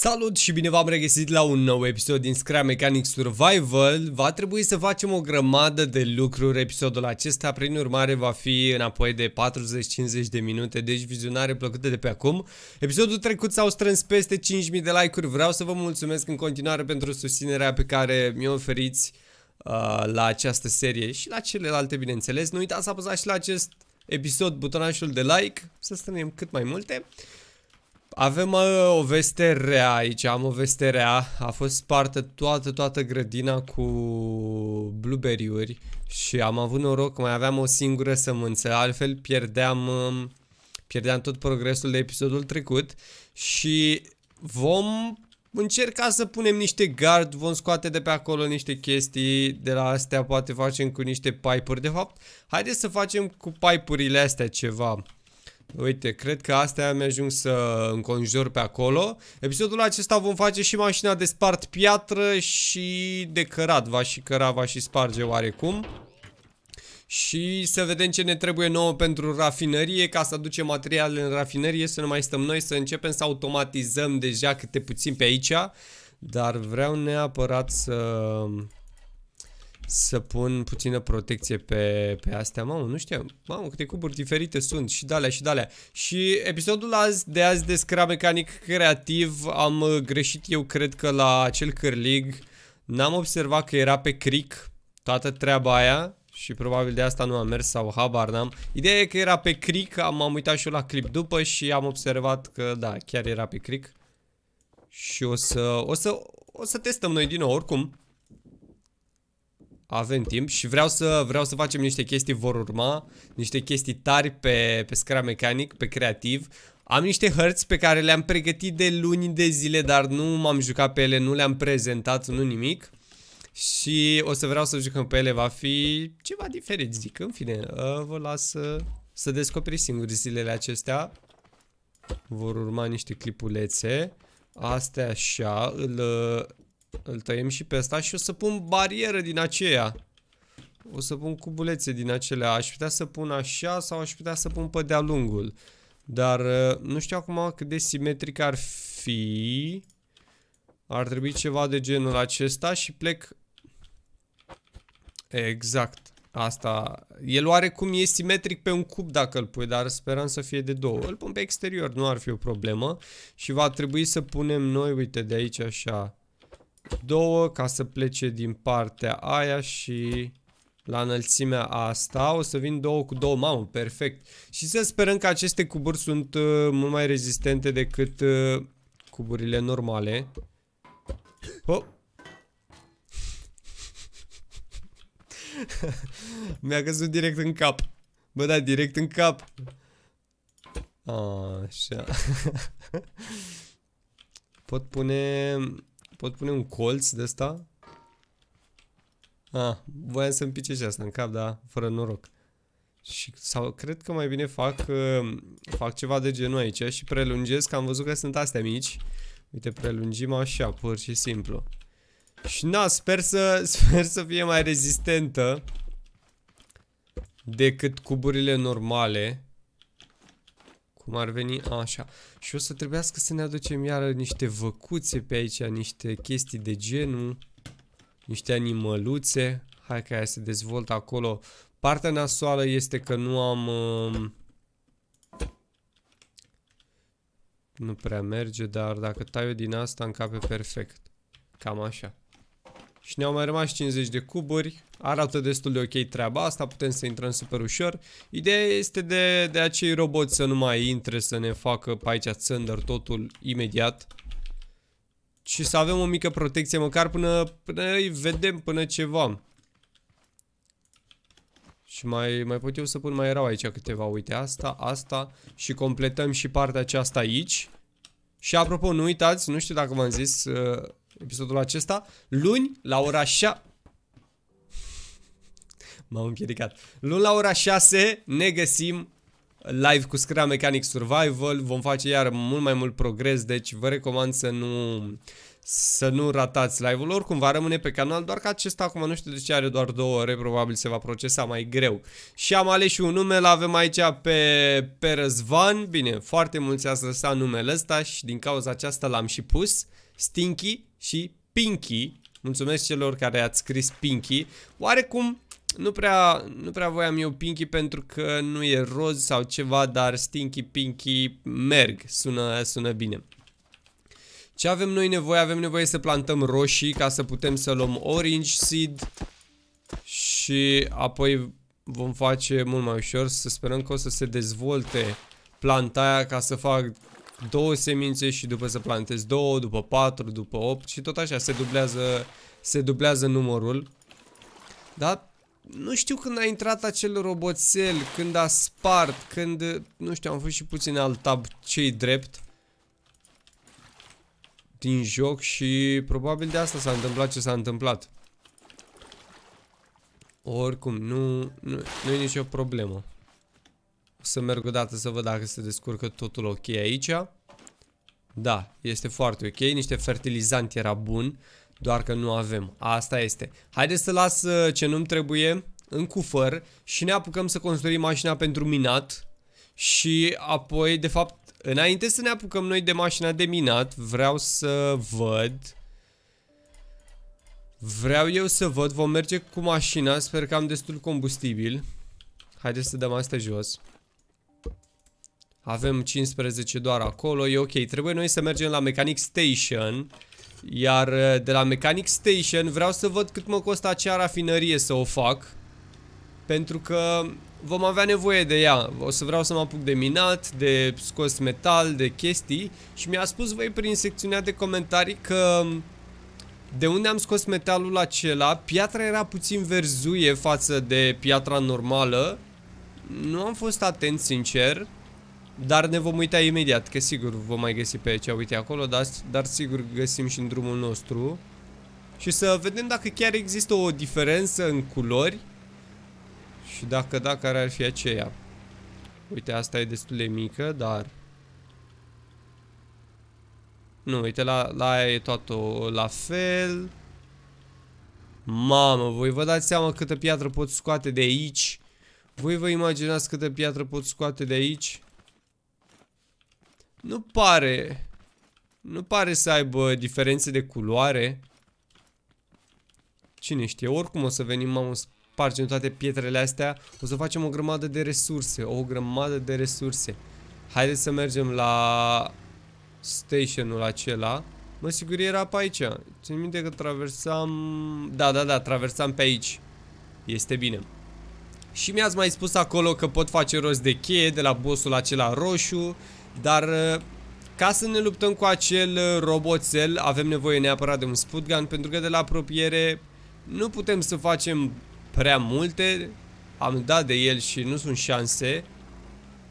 Salut și bine v-am regăsit la un nou episod din Scrum Mechanic Survival. Va trebui să facem o grămadă de lucruri episodul acesta, prin urmare va fi înapoi de 40-50 de minute, deci vizionare plăcută de pe acum. Episodul trecut s-au strâns peste 5.000 de like-uri, vreau să vă mulțumesc în continuare pentru susținerea pe care mi-o oferiți uh, la această serie și la celelalte, bineînțeles. Nu uitați să apăsați și la acest episod butonașul de like, să strânem cât mai multe. Avem o veste rea aici, am o veste rea. A fost spartă toată, toată grădina cu blueberry-uri și am avut noroc, că mai aveam o singură sămânță, altfel pierdeam, um, pierdeam tot progresul de episodul trecut și vom încerca să punem niște gard, vom scoate de pe acolo niște chestii de la astea, poate facem cu niște pipe-uri. De fapt, haideți să facem cu pipe-urile astea ceva. Uite, cred că astea mi ajung să înconjur pe acolo. Episodul acesta vom face și mașina de spart piatră și de cărat. Va și căra, va și sparge oarecum. Și să vedem ce ne trebuie nouă pentru rafinărie, ca să aducem materiale în rafinărie, să nu mai stăm noi, să începem să automatizăm deja câte puțin pe aici. Dar vreau neapărat să să pun puțină protecție pe, pe astea. Mamă, nu știu, Mamă, câte cuburi diferite sunt și dalea și dalea. Și episodul azi, de azi de scra Mecanic Creativ am greșit eu cred că la acel cârlig. N-am observat că era pe cric toată treaba aia și probabil de asta nu am mers sau habar n-am. Ideea e că era pe cric, am, am uitat și eu la clip după și am observat că da, chiar era pe cric. Și o să, o să, o să testăm noi din nou oricum. Avem timp și vreau să, vreau să facem niște chestii vor urma, niște chestii tari pe, pe scara mecanic, pe creativ. Am niște hărți pe care le-am pregătit de luni de zile, dar nu m-am jucat pe ele, nu le-am prezentat, nu nimic. Și o să vreau să jucăm pe ele, va fi ceva diferit, zic, în fine, ă, vă las să descoperiți singuri zilele acestea. Vor urma niște clipulețe. Astea așa, îl, îl tăiem și pe ăsta și o să pun barieră din aceea. O să pun cubulețe din acelea. Aș putea să pun așa sau aș putea să pun pe de-a lungul. Dar ă, nu știu acum cât de simetric ar fi. Ar trebui ceva de genul acesta și plec... Exact. Asta. El oarecum e simetric pe un cub dacă îl pui, dar speram să fie de două. Îl pun pe exterior, nu ar fi o problemă. Și va trebui să punem noi, uite, de aici așa două ca să plece din partea aia și la înălțimea asta. O să vin două cu două, mamă, perfect. Și să sperăm că aceste cuburi sunt uh, mult mai rezistente decât uh, cuburile normale. Oh. Mi-a căzut direct în cap. Bă, da, direct în cap. Așa. Pot pune... Pot pune un colț de asta? Ah, voiam să-mi pice și asta în cap, dar fără noroc. Și sau cred că mai bine fac, uh, fac ceva de genul aici și prelungesc, am văzut că sunt astea mici. Uite, prelungim așa, pur și simplu. Și na, sper să, sper să fie mai rezistentă decât cuburile normale cum ar veni așa. Și o să trebuiască să ne aducem iară niște văcuțe pe aici, niște chestii de genul, niște animăluțe. Hai că aia se dezvoltă acolo. Partea nasoală este că nu am... Um, nu prea merge, dar dacă tai-o din asta încape perfect. Cam așa. Și ne-au mai rămas 50 de cuburi. Arată destul de ok treaba asta, putem să intrăm super ușor. Ideea este de, de acei roboți să nu mai intre, să ne facă pe aici țândăr totul imediat. Și să avem o mică protecție, măcar până, până îi vedem, până ceva. Și mai, mai pot eu să pun, mai erau aici câteva, uite, asta, asta și completăm și partea aceasta aici. Și apropo, nu uitați, nu știu dacă v-am zis, uh, episodul acesta, luni la ora Șa- M-am împiedicat. Luni la ora 6 ne găsim live cu Scrum Mechanic Survival. Vom face iar mult mai mult progres, deci vă recomand să nu să nu ratați live-ul. Oricum va rămâne pe canal, doar că acesta acum nu știu de ce are doar două ore, probabil se va procesa mai greu. Și am ales și un nume, îl avem aici pe, pe Răzvan. Bine, foarte mulți ați lăsat numele ăsta și din cauza aceasta l-am și pus. Stinky și Pinky. Mulțumesc celor care ați scris Pinky. Oarecum nu prea, nu prea voiam eu Pinky pentru că nu e roz sau ceva, dar Stinky Pinky merg, sună, sună bine. Ce avem noi nevoie? Avem nevoie să plantăm roșii ca să putem să luăm orange seed și apoi vom face mult mai ușor să sperăm că o să se dezvolte planta aia ca să fac două semințe și după să plantezi două, după patru, după opt și tot așa se dublează, se dublează numărul. Da? Nu știu când a intrat acel roboțel, când a spart, când, nu știu, am fost și puțin alt tab cei drept din joc și probabil de asta s-a întâmplat ce s-a întâmplat. Oricum, nu, nu, nu e nicio problemă. Să merg o dată să văd dacă se descurcă totul ok aici. Da, este foarte ok. Niște fertilizant era bun. Doar că nu avem. Asta este. Haideți să las uh, ce nu-mi trebuie în cufăr și ne apucăm să construim mașina pentru minat. Și apoi, de fapt, înainte să ne apucăm noi de mașina de minat, vreau să văd... Vreau eu să văd, vom merge cu mașina, sper că am destul combustibil Haideți să dăm asta jos avem 15 doar acolo, e ok. Trebuie noi să mergem la Mechanic Station. Iar uh, de la Mechanic Station vreau să văd cât mă costă acea rafinărie să o fac. Pentru că vom avea nevoie de ea. O să vreau să mă apuc de minat, de scos metal, de chestii. Și mi-a spus voi prin secțiunea de comentarii că... Um, de unde am scos metalul acela, piatra era puțin verzuie față de piatra normală. Nu am fost atent, sincer. Dar ne vom uita imediat, că sigur vom mai găsi pe aici, uite acolo, dar, dar sigur găsim și în drumul nostru. Și să vedem dacă chiar există o diferență în culori și dacă da, care ar fi aceea. Uite, asta e destul de mică, dar... Nu, uite, la, la aia e toată la fel. Mamă, voi vă dați seama câtă piatră pot scoate de aici? Voi vă imaginați câtă piatră pot scoate de aici? Nu pare... Nu pare să aibă diferențe de culoare. Cine știe, oricum o să venim, am spargem toate pietrele astea. O să facem o grămadă de resurse, o grămadă de resurse. Haideți să mergem la stationul acela. Mă, sigur era pe aici. Țin minte că traversam... Da, da, da, traversam pe aici. Este bine. Și mi-ați mai spus acolo că pot face rost de cheie de la bossul acela roșu. Dar uh, ca să ne luptăm cu acel uh, roboțel avem nevoie neapărat de un Sputgan pentru că de la apropiere nu putem să facem prea multe. Am dat de el și nu sunt șanse.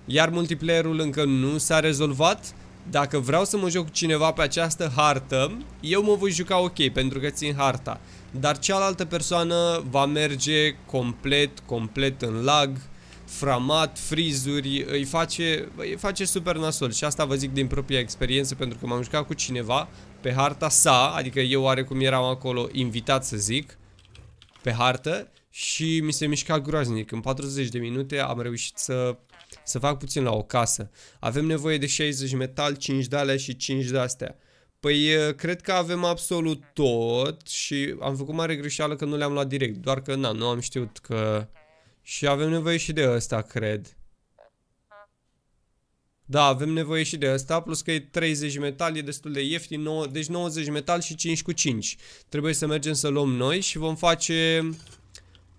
Iar multiplayerul încă nu s-a rezolvat. Dacă vreau să mă joc cu cineva pe această hartă, eu mă voi juca ok pentru că țin harta. Dar cealaltă persoană va merge complet, complet în lag framat, frizuri, îi face, îi face super nasol și asta vă zic din propria experiență pentru că m-am jucat cu cineva pe harta sa, adică eu oarecum eram acolo invitat să zic, pe hartă și mi se mișca groaznic. În 40 de minute am reușit să, să fac puțin la o casă. Avem nevoie de 60 metal, 5 de alea și 5 de astea. Păi cred că avem absolut tot și am făcut mare greșeală că nu le-am luat direct, doar că na, nu am știut că și avem nevoie și de ăsta, cred. Da, avem nevoie și de ăsta, plus că e 30 metal, e destul de ieftin, 9, deci 90 metal și 5 cu 5. Trebuie să mergem să luăm noi și vom face...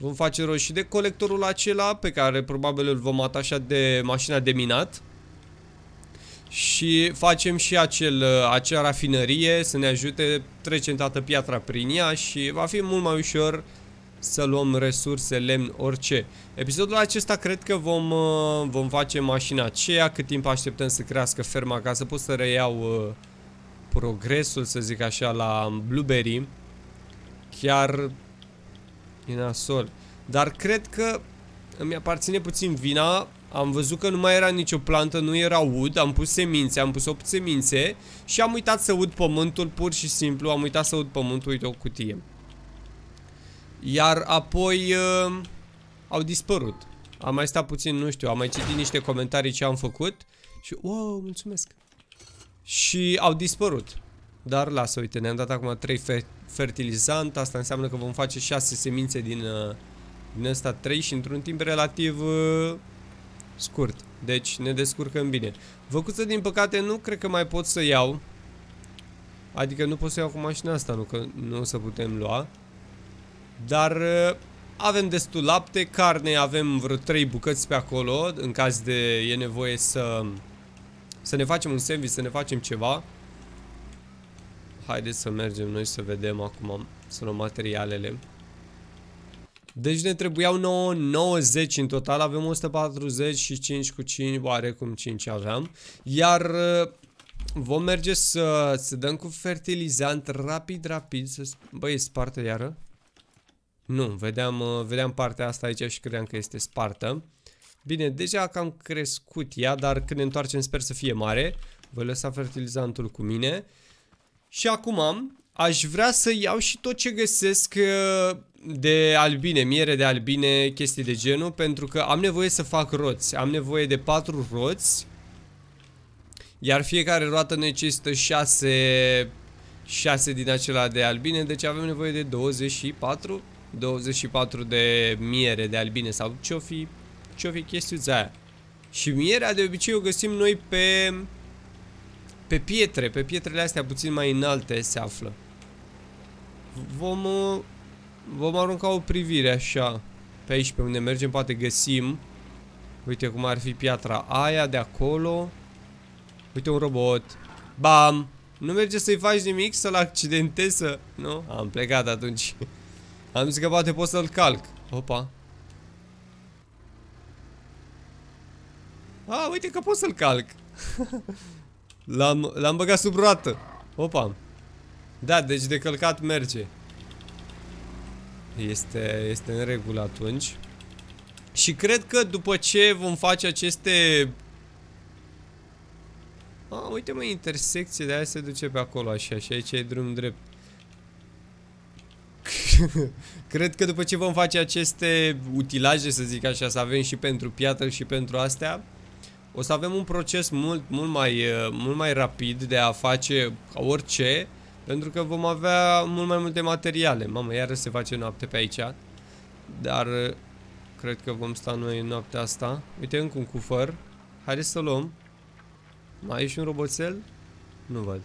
Vom face rost și de colectorul acela, pe care probabil îl vom atașa de mașina de minat. Și facem și acel, acea rafinărie să ne ajute, trecem toată piatra prin ea și va fi mult mai ușor uh, să luăm resurse, lemn, orice. Episodul acesta cred că vom, uh, vom face mașina aceea, cât timp așteptăm să crească ferma ca să pot să reiau uh, progresul, să zic așa, la Blueberry. Chiar e nasol. Dar cred că îmi aparține puțin vina. Am văzut că nu mai era nicio plantă, nu era ud, am pus semințe, am pus 8 semințe și am uitat să ud pământul pur și simplu, am uitat să ud pământul, uite o cutie. Iar apoi uh, au dispărut. Am mai stat puțin, nu știu, am mai citit niște comentarii ce am făcut și, wow, mulțumesc. Și au dispărut. Dar lasă, uite, ne-am dat acum 3 fer fertilizant, asta înseamnă că vom face 6 semințe din, uh, din ăsta 3 și într-un timp relativ uh, scurt. Deci ne descurcăm bine. Văcuță, din păcate, nu cred că mai pot să iau. Adică nu pot să iau cu mașina asta, nu că nu o să putem lua. Dar uh, avem destul lapte, carne, avem vreo 3 bucăți pe acolo, în caz de e nevoie să, să ne facem un sandwich, să ne facem ceva. Haideți să mergem noi să vedem acum, să luăm materialele. Deci ne trebuiau 9, 90 în total, avem 145 cu 5, oarecum 5 aveam. Iar uh, vom merge să, să dăm cu fertilizant rapid, rapid, să, băi, spartă iară. Nu, vedeam, uh, vedeam partea asta aici și credeam că este spartă. Bine, deja cam crescut ea, dar când ne întoarcem sper să fie mare. Voi lăsa fertilizantul cu mine. Și acum aș vrea să iau și tot ce găsesc uh, de albine, miere de albine, chestii de genul, pentru că am nevoie să fac roți. Am nevoie de 4 roți, iar fiecare roată necesită 6, 6 din acela de albine, deci avem nevoie de 24 24 de miere de albine sau ce-o fi, ce fi chestiuța aia. Și mierea de obicei o găsim noi pe, pe pietre, pe pietrele astea puțin mai înalte se află. Vom, uh, vom arunca o privire așa pe aici pe unde mergem, poate găsim. Uite cum ar fi piatra aia de acolo. Uite un robot. Bam! Nu merge să-i faci nimic, să-l accidentezi, să... Nu? Am plecat atunci. Am zis că poate pot să-l calc. Opa. A, uite că pot să-l calc. L-am băgat sub roată. Opa. Da, deci de călcat merge. Este, este în regulă atunci. Și cred că după ce vom face aceste... A, uite mă, intersecție, de aia se duce pe acolo așa și aici e drum drept. Cred că după ce vom face aceste utilaje, să zic așa, să avem și pentru piatră și pentru astea, o să avem un proces mult, mult, mai, uh, mult mai rapid de a face ca orice, pentru că vom avea mult mai multe materiale. Mamă, iară se face noapte pe aici, dar uh, cred că vom sta noi în noaptea asta. Uite, încă un cufăr. Haideți să luăm. Mai e și un roboțel? Nu văd.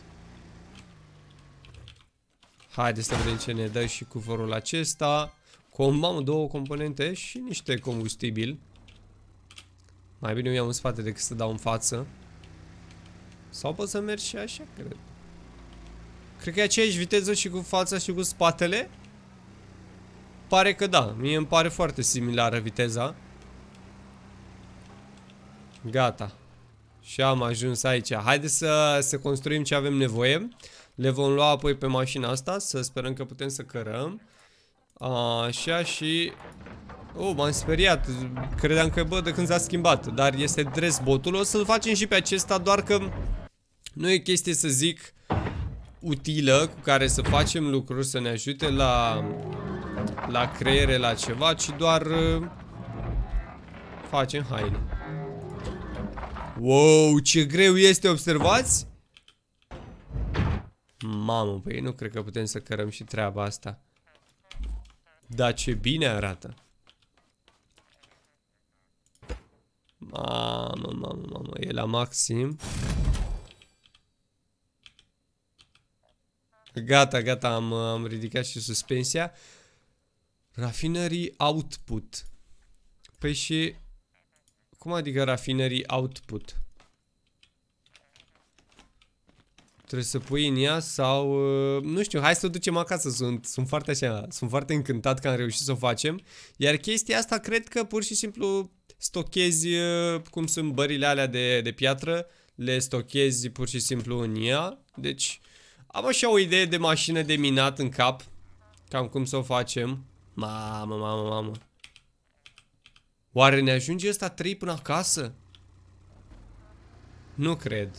Haideți să vedem ce ne dă și cuvărul acesta. Combam două componente și niște combustibil. Mai bine eu iau în spate decât să dau în față. Sau pot să merg și așa, cred. Cred că e aceeași viteză și cu fața și cu spatele. Pare că da. Mie îmi pare foarte similară viteza. Gata. Și am ajuns aici. Haideți să, să construim ce avem nevoie. Le vom lua apoi pe mașina asta, să sperăm că putem să cărăm. Așa și... Oh, m-am speriat. Credeam că, bă, de când s-a schimbat. Dar este dress botul. O să-l facem și pe acesta, doar că nu e chestie să zic utilă cu care să facem lucruri, să ne ajute la, la creiere, la ceva, ci doar uh, facem haine. Wow, ce greu este, observați? Mamă, păi nu cred că putem să cărăm și treaba asta. Dar ce bine arată. Mamă, mamă, mamă, e la maxim. Gata, gata, am, am ridicat și suspensia. Rafinării output. Păi și... Cum adică rafinării output? Trebuie să pui în ea sau... Uh, nu știu, hai să o ducem acasă. Sunt, sunt foarte așa, sunt foarte încântat că am reușit să o facem. Iar chestia asta cred că pur și simplu stochezi uh, cum sunt bările alea de, de piatră. Le stochezi pur și simplu în ea. Deci am așa o idee de mașină de minat în cap. Cam cum să o facem. Mamă, mamă, mamă. Oare ne ajunge ăsta 3 până acasă? Nu cred.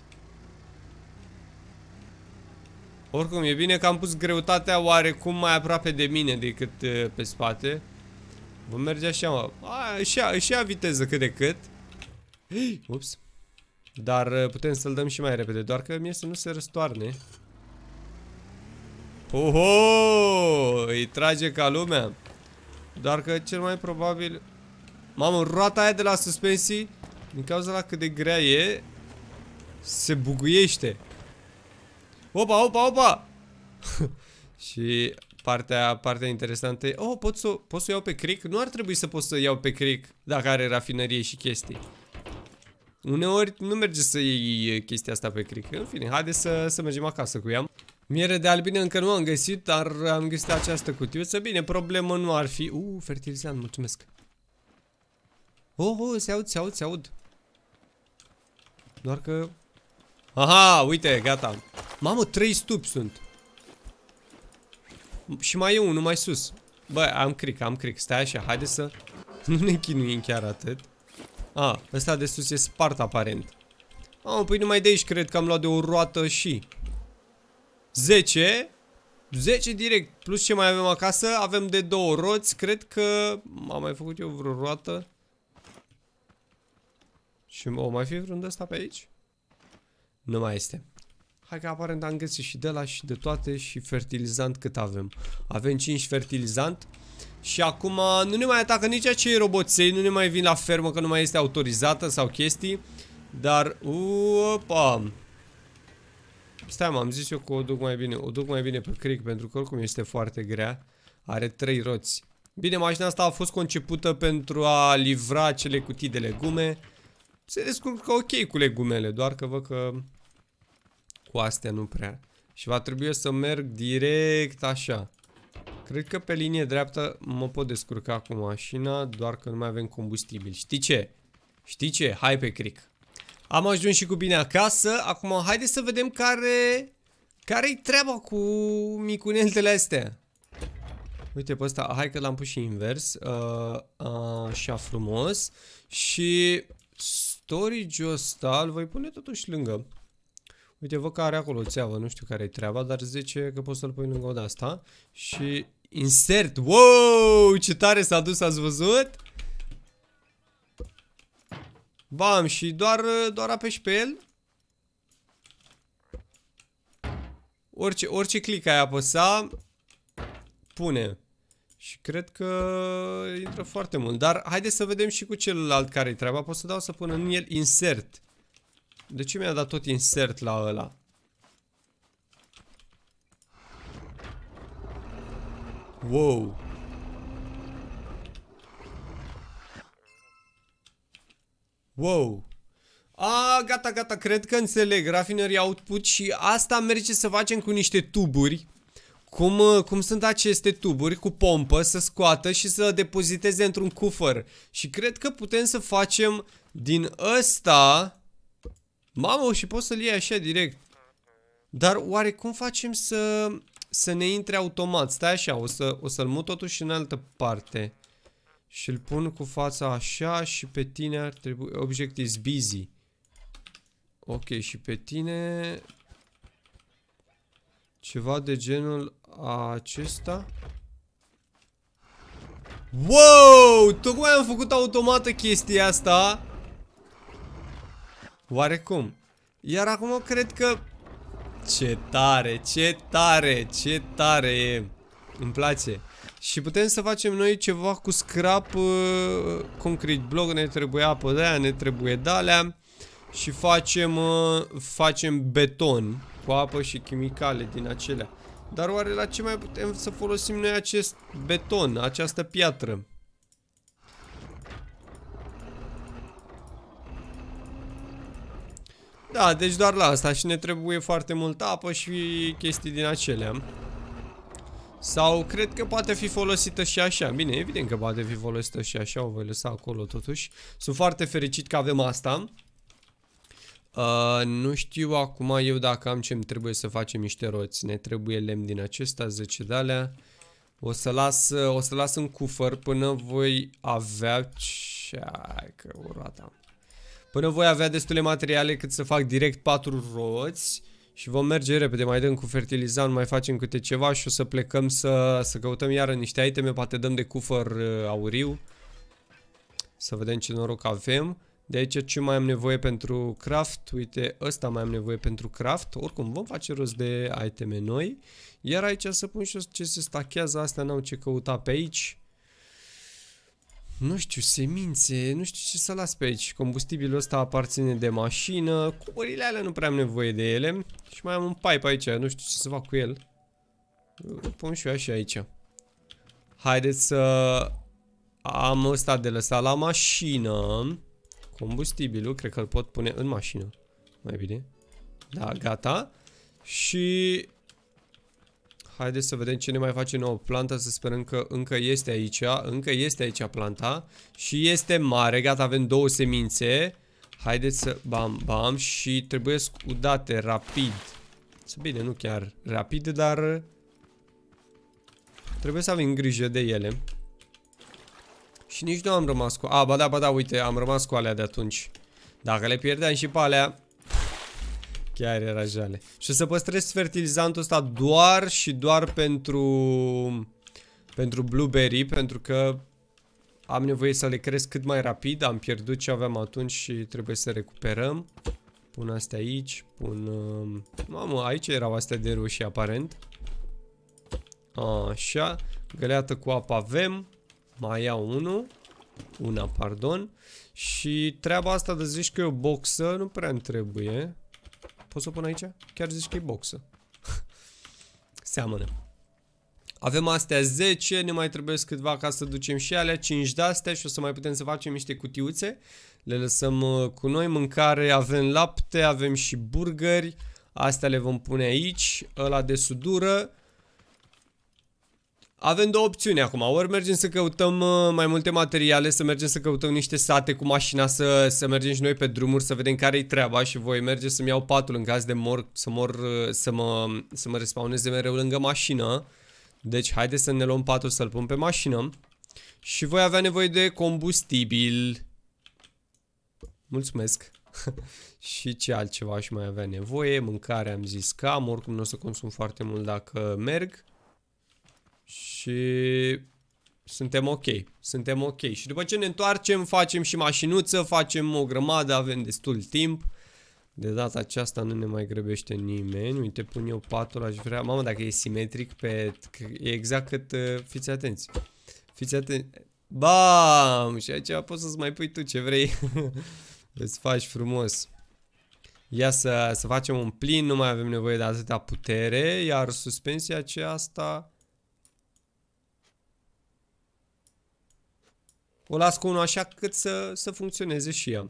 Oricum, e bine că am pus greutatea oarecum mai aproape de mine decât uh, pe spate. Vom merge așa, mă. A, și, a, și a viteză cât de cât. Ups. Dar uh, putem să-l dăm și mai repede, doar că mie să nu se răstoarne. Oho! Îi trage ca lumea. Doar că cel mai probabil... Mamă, roata aia de la suspensii, din cauza la cât de grea e, se buguiește. Opa, opa, opa! și partea, partea interesantă e... Oh, pot să, pot să iau pe cric? Nu ar trebui să pot să iau pe cric dacă are rafinărie și chestii. Uneori nu merge să iei chestia asta pe cric. În fine, haide să, să mergem acasă cu ea. Miere de albine încă nu am găsit, dar am găsit această cutiuță. Bine, problemă nu ar fi... Uh, fertilizant, mulțumesc. Oh, oh, se aud, se aud, se aud. Doar că... Aha, uite, gata. Mamă, trei stupi sunt. Și mai e unul mai sus. Bă, am cric, am cric. Stai așa, haide să... Nu ne chinuim chiar atât. A, ăsta de sus e spart aparent. Mamă, păi numai de aici cred că am luat de o roată și... 10 10 direct, plus ce mai avem acasă, avem de două roți, cred că am mai făcut eu vreo roată. Și o mai fi vreun de asta pe aici? Nu mai este. Hai că aparent am găsit și de la și de toate și fertilizant cât avem. Avem 5 fertilizant. Și acum nu ne mai atacă nici acei roboței, nu ne mai vin la fermă că nu mai este autorizată sau chestii. Dar, opa! Stai, m-am zis eu că o duc mai bine. O duc mai bine pe cric pentru că oricum este foarte grea. Are 3 roți. Bine, mașina asta a fost concepută pentru a livra cele cutii de legume. Se descurcă ok cu legumele, doar că văd că cu astea nu prea. Și va trebui să merg direct așa. Cred că pe linie dreaptă mă pot descurca cu mașina, doar că nu mai avem combustibil. Știi ce? Știi ce? Hai pe cric. Am ajuns și cu bine acasă. Acum haide să vedem care... Care-i treaba cu micuneltele astea? Uite pe ăsta, hai că l-am pus și invers. Uh, uh, așa frumos. Și storage-ul ăsta îl voi pune totuși lângă. Uite, vă că are acolo o țeavă, nu știu care e treaba, dar zice că poți să-l pui lângă una asta și insert. Wow, ce tare s-a dus, ați văzut? Bam, și doar, doar apeși pe el. Orice, orice click ai apăsa, pune. Și cred că intră foarte mult. Dar haideți să vedem și cu celălalt care-i treaba. Pot să dau să pun în el insert. De ce mi-a dat tot insert la ăla? Wow! Wow! A, gata, gata, cred că înțeleg Refinery Output și asta merge să facem cu niște tuburi cum, uh, cum sunt aceste tuburi cu pompă să scoată și să depoziteze într-un cufăr Și cred că putem să facem din ăsta Mamă, și poți să-l iei așa direct. Dar oare cum facem să, să ne intre automat? Stai așa, o să-l o să mut totuși în altă parte. Și l pun cu fața așa și pe tine ar trebui... Object is busy. Ok, și pe tine... Ceva de genul acesta. Wow! Tocmai am făcut automată chestia asta. Oarecum. Iar acum cred că... Ce tare, ce tare, ce tare e. Îmi place. Și putem să facem noi ceva cu scrap uh, concret bloc, ne trebuie apă de aia, ne trebuie dalea și facem, uh, facem beton cu apă și chimicale din acelea. Dar oare la ce mai putem să folosim noi acest beton, această piatră? Da, deci doar la asta și ne trebuie foarte multă apă și chestii din acelea. Sau cred că poate fi folosită și așa. Bine, evident că poate fi folosită și așa, o voi lăsa acolo totuși. Sunt foarte fericit că avem asta. Uh, nu știu acum eu dacă am ce-mi trebuie să facem niște roți. Ne trebuie lemn din acesta, 10 de alea. O să las, o să las în cufăr până voi avea... Cea, că o am. Până voi avea destule materiale cât să fac direct patru roți și vom merge repede, mai dăm cu fertilizant, mai facem câte ceva și o să plecăm să, să căutăm iară niște iteme, poate dăm de cufăr uh, auriu. Să vedem ce noroc avem. De aici ce mai am nevoie pentru craft? Uite, ăsta mai am nevoie pentru craft. Oricum, vom face rost de iteme noi. Iar aici să pun și ce se stachează, astea n-au ce căuta pe aici nu știu, semințe, nu știu ce să las pe aici. Combustibilul ăsta aparține de mașină, cuburile alea nu prea am nevoie de ele. Și mai am un pipe aici, nu știu ce să fac cu el. Îl pun și eu așa aici. Haideți să am ăsta de lăsat la mașină. Combustibilul, cred că îl pot pune în mașină. Mai bine. Da, gata. Și Haideți să vedem ce ne mai face nouă planta, să sperăm că încă este aici, încă este aici planta și este mare, gata, avem două semințe. Haideți să... Bam, bam și trebuie udate rapid. Să bine, nu chiar rapid, dar trebuie să avem grijă de ele. Și nici nu am rămas cu... A, ba da, ba da, uite, am rămas cu alea de atunci. Dacă le pierdeam și pe alea, Chiar era jale. Și o să păstrez fertilizantul ăsta doar și doar pentru... Pentru blueberry, pentru că am nevoie să le cresc cât mai rapid. Am pierdut ce aveam atunci și trebuie să recuperăm. Pun astea aici, pun... Um, mamă, aici erau astea de roșii, aparent. Așa, găleată cu apă avem. Mai iau unul. Una, pardon. Și treaba asta de zici că e o boxă, nu prea trebuie. Pot să o pun aici? Chiar zici că e boxă. Seamănă. Avem astea 10, ne mai trebuie câtva ca să ducem și alea, 5 de-astea și o să mai putem să facem niște cutiuțe. Le lăsăm uh, cu noi, mâncare, avem lapte, avem și burgeri, astea le vom pune aici, ăla de sudură, avem două opțiuni acum, ori mergem să căutăm uh, mai multe materiale, să mergem să căutăm niște sate cu mașina, să, să mergem și noi pe drumuri, să vedem care-i treaba și voi merge să-mi iau patul în caz de mor, să mor, uh, să mă, să mă respawneze mereu lângă mașină. Deci haide să ne luăm patul să-l pun pe mașină. Și voi avea nevoie de combustibil. Mulțumesc. și ce altceva aș mai avea nevoie, mâncare am zis că am, oricum nu o să consum foarte mult dacă merg. Și suntem ok, suntem ok. Și după ce ne întoarcem, facem și mașinuță, facem o grămadă, avem destul timp. De data aceasta nu ne mai grebește nimeni. Uite, pun eu patul, aș vrea... Mamă, dacă e simetric pe... E exact cât... Uh, fiți atenți. Fiți atenți. Bam! Și aici poți să-ți mai pui tu ce vrei. Îți faci frumos. Ia să, să facem un plin, nu mai avem nevoie de atâta putere, iar suspensia aceasta... asta O las cu unul așa cât să, să funcționeze și ea.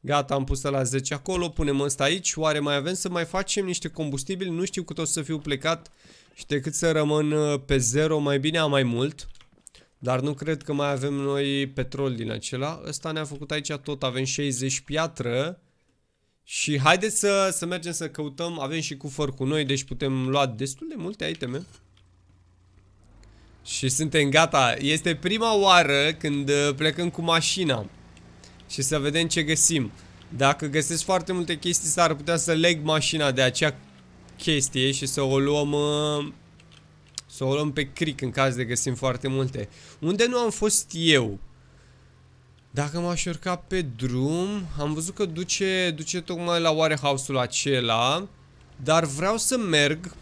Gata, am pus la 10 acolo, punem ăsta aici. Oare mai avem să mai facem niște combustibili? Nu știu cât o să fiu plecat și decât să rămân uh, pe 0, mai bine am mai mult. Dar nu cred că mai avem noi petrol din acela. Ăsta ne-a făcut aici tot, avem 60 piatră. Și haideți să, să mergem să căutăm, avem și cufăr cu noi, deci putem lua destul de multe iteme. Și suntem gata. Este prima oară când uh, plecăm cu mașina. Și să vedem ce găsim. Dacă găsesc foarte multe chestii, s-ar putea să leg mașina de acea chestie și să o luăm... Uh, să o luăm pe cric în caz de găsim foarte multe. Unde nu am fost eu? Dacă m-aș urca pe drum, am văzut că duce, duce tocmai la warehouse-ul acela, dar vreau să merg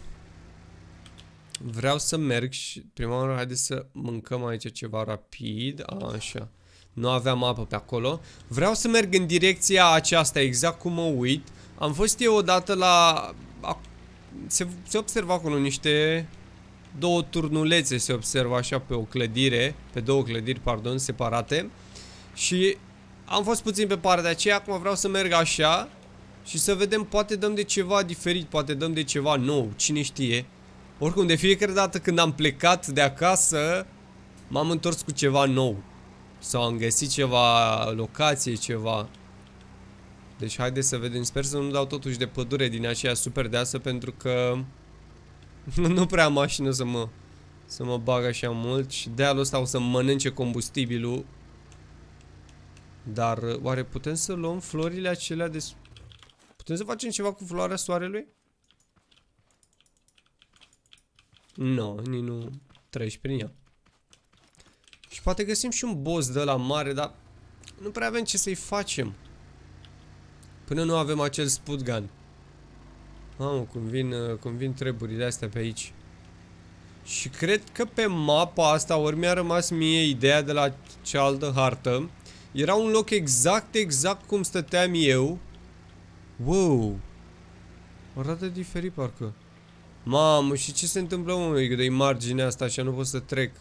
Vreau să merg și prima oară haide să mâncăm aici ceva rapid. A, așa. Nu aveam apă pe acolo. Vreau să merg în direcția aceasta, exact cum mă uit. Am fost eu odată la... Se, se observa acolo niște... Două turnulețe se observă așa pe o clădire, pe două clădiri, pardon, separate. Și am fost puțin pe partea aceea, acum vreau să merg așa și să vedem, poate dăm de ceva diferit, poate dăm de ceva nou, cine știe. Oricum, de fiecare dată când am plecat de acasă, m-am întors cu ceva nou. Sau am găsit ceva locație, ceva. Deci haideți să vedem. Sper să nu dau totuși de pădure din aceea super deasă, pentru că... nu prea am mașină să mă... Să mă bag așa mult și de-alul ăsta o să mănânce combustibilul. Dar oare putem să luăm florile acelea de... Putem să facem ceva cu floarea soarelui? Nu, no, nici nu treci prin ea. Și poate găsim și un boss de la mare, dar nu prea avem ce să-i facem. Până nu avem acel sput Mamă, cum vin, cum vin treburile astea pe aici. Și cred că pe mapa asta ori mi-a rămas mie ideea de la cealaltă hartă. Era un loc exact, exact cum stăteam eu. Wow! Arată diferit parcă. Mamă, și ce se întâmplă, mă? Că de marginea asta și nu pot să trec.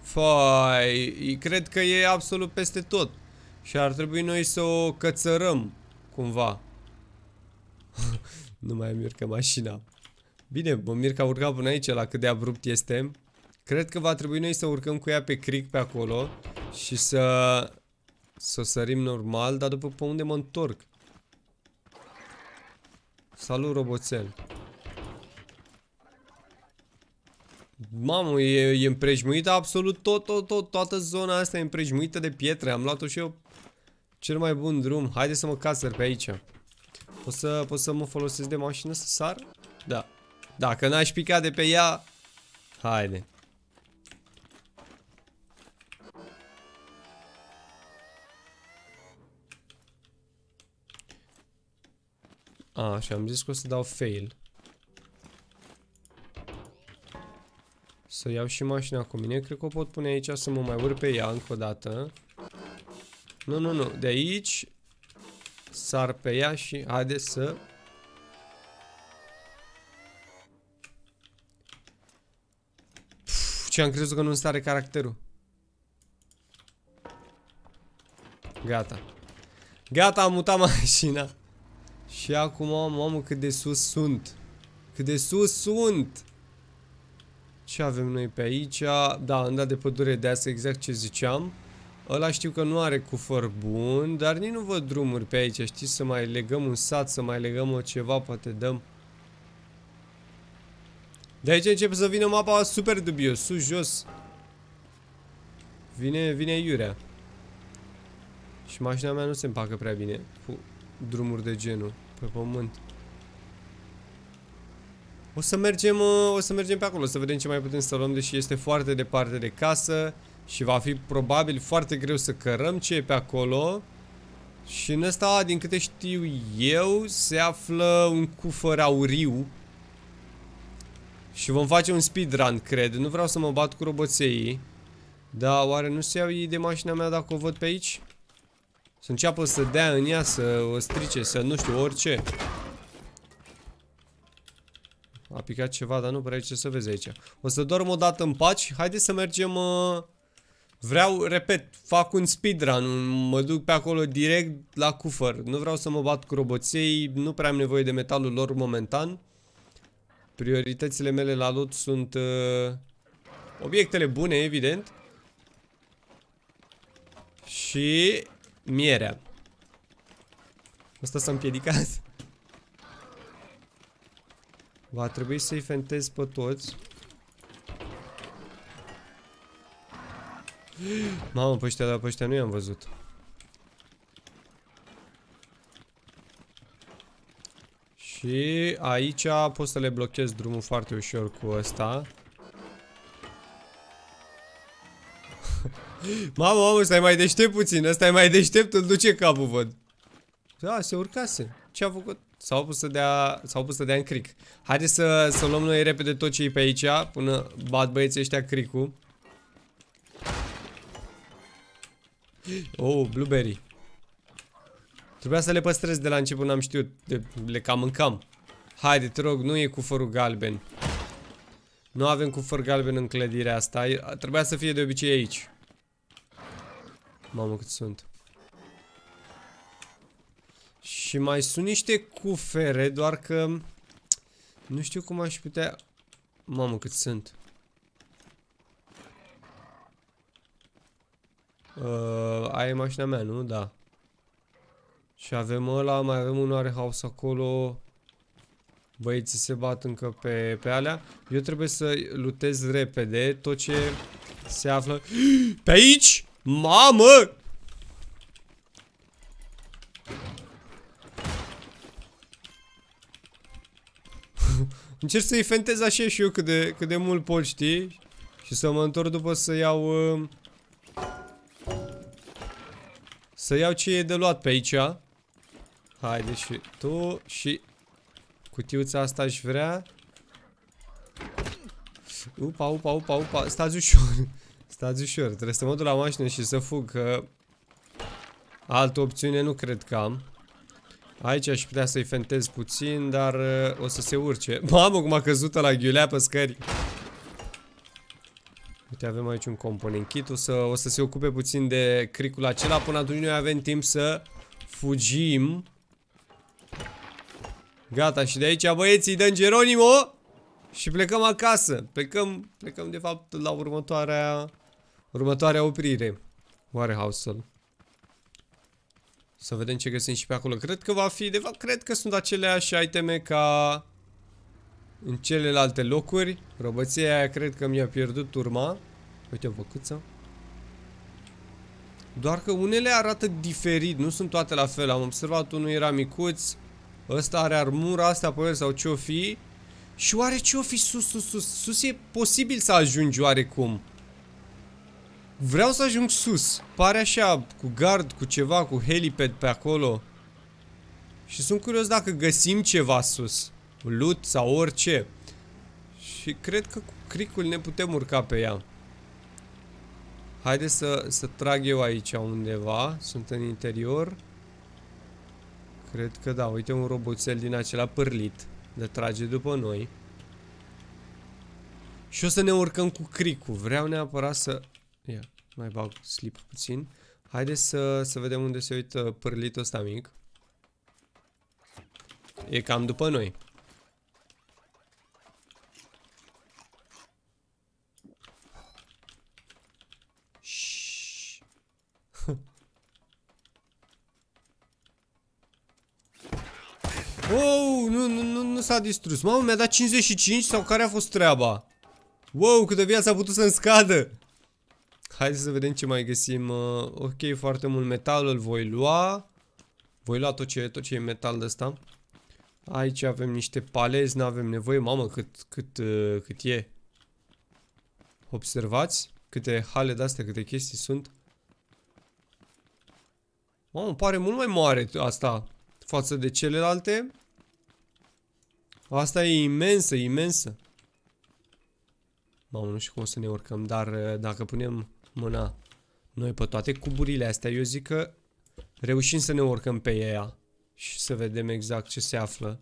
Fai, cred că e absolut peste tot. Și ar trebui noi să o cățărăm, cumva. nu mai mirca mașina. Bine, bă, Mirca a urcat până aici, la cât de abrupt este. Cred că va trebui noi să urcăm cu ea pe cric pe acolo și să... Să sărim normal, dar după pe unde mă întorc? Salut, roboțel. Mamă, e, e împrejmuită absolut tot, tot, tot, toată zona asta e împrejmuită de pietre. Am luat-o și eu cel mai bun drum. Haide să mă caser pe aici. Pot să, pot să mă folosesc de mașină să sar? Da. Dacă n-aș pica de pe ea, haide. A, și am zis că o să dau fail. Să iau și mașina cu mine. Cred că o pot pune aici să mă mai urc pe ea încă o dată. Nu, nu, nu. De aici sar pe ea și haide să... Pff, ce am crezut că nu-mi stare caracterul. Gata. Gata, am mutat mașina. Și acum, mamă, cât de sus sunt. Cât de sus sunt! Ce avem noi pe aici? Da, am dat de pădure de asta, exact ce ziceam. Ăla știu că nu are cufăr bun, dar nici nu văd drumuri pe aici, știi? Să mai legăm un sat, să mai legăm o ceva, poate dăm. De aici începe să vină mapa super dubios, sus, jos. Vine, vine iurea. Și mașina mea nu se împacă prea bine. Puh drumuri de genul pe pământ. O să mergem, uh, o să mergem pe acolo, să vedem ce mai putem să luăm, deși este foarte departe de casă și va fi probabil foarte greu să cărăm ce e pe acolo. Și în ăsta, din câte știu eu, se află un cufăr auriu. Și vom face un speedrun, cred. Nu vreau să mă bat cu roboței. Da, oare nu se iau ei de mașina mea dacă o văd pe aici? Să înceapă să dea în ea, să o strice, să nu știu, orice. A picat ceva, dar nu prea ce să vezi aici. O să dorm o dată în paci. Haideți să mergem... Uh... Vreau, repet, fac un speedrun, mă duc pe acolo direct la cufăr. Nu vreau să mă bat cu roboței, nu prea am nevoie de metalul lor momentan. Prioritățile mele la lot sunt uh, obiectele bune, evident. Și mierea. asta s-a împiedicat. Va trebui să-i fentez pe toți. Mamă, pe ăștia, dar pe ăștia nu i-am văzut. Și aici pot să le blochez drumul foarte ușor cu ăsta. Mamă, mamă, stai mai deștept puțin, ăsta e mai deștept, îl duce capul, văd. Da, se urcase. Ce a făcut? S-au pus să dea, s-au pus să dea în cric. Haide să, să luăm noi repede tot ce e pe aici, până bat băieții ăștia cricul. Oh, blueberry. Trebuia să le păstrez de la început, n-am știut. De, le cam mâncam. Haide, te rog, nu e cufărul galben. Nu avem cufăr galben în clădirea asta. Trebuia să fie de obicei aici. Mamă cât sunt. Și mai sunt niște cufere, doar că... Nu știu cum aș putea... Mamă cât sunt. Uh, aia e mașina mea, nu? Da. Și avem ăla, mai avem un house acolo. Băieții se bat încă pe, pe alea. Eu trebuie să lutez repede tot ce se află... Pe aici? Mamă! Încerc să-i fentez așa și eu cât de, cât de mult pot, știi? Și să mă întorc după să iau... Uh, să iau ce e de luat pe aici. Haide și tu și cutiuța asta aș vrea. Upa, upa, upa, upa. Stați ușor. Stați ușor, trebuie să mă duc la mașină și să fug, că... Altă opțiune nu cred că am. Aici aș putea să-i fentez puțin, dar uh, o să se urce. Mamă, cum a căzut la ghiulea pe scări. Uite, avem aici un component kit. O să, o să se ocupe puțin de cricul acela. Până atunci noi avem timp să fugim. Gata, și de aici, băieții, dăm Geronimo și plecăm acasă. Plecăm, plecăm de fapt, la următoarea Următoarea oprire. Warehouse-ul. Să vedem ce găsim și pe acolo. Cred că va fi, de fapt, cred că sunt aceleași iteme ca în celelalte locuri. Roboția aia cred că mi-a pierdut urma. Uite o văcuță. Doar că unele arată diferit, nu sunt toate la fel. Am observat unul era micuț, ăsta are armura, asta el sau ce-o fi. Și oare ce-o fi sus, sus, sus? Sus e posibil să ajungi oarecum. Vreau să ajung sus. Pare așa, cu gard, cu ceva, cu helipad pe acolo. Și sunt curios dacă găsim ceva sus. Lut sau orice. Și cred că cu cricul ne putem urca pe ea. Haide să, să trag eu aici undeva. Sunt în interior. Cred că da. Uite un roboțel din acela pârlit. De trage după noi. Și o să ne urcăm cu cricul. Vreau neapărat să Ia, mai bag slip puțin. Haideți să, să vedem unde se uită pârlitul ăsta mic. E cam după noi. Wow, nu, nu, nu, nu s-a distrus. Mamă, mi-a dat 55 sau care a fost treaba? Wow, câtă viață a putut să-mi scadă! Hai să vedem ce mai găsim. Uh, ok, foarte mult metal îl voi lua. Voi lua tot ce, tot ce e metal de ăsta. Aici avem niște palezi, nu avem nevoie. Mamă, cât, cât, uh, cât e. Observați câte hale de-astea, câte chestii sunt. Mamă, pare mult mai mare asta față de celelalte. Asta e imensă, imensă. Mamă, nu știu cum să ne urcăm, dar uh, dacă punem mâna noi pe toate cuburile astea. Eu zic că reușim să ne urcăm pe ea și să vedem exact ce se află.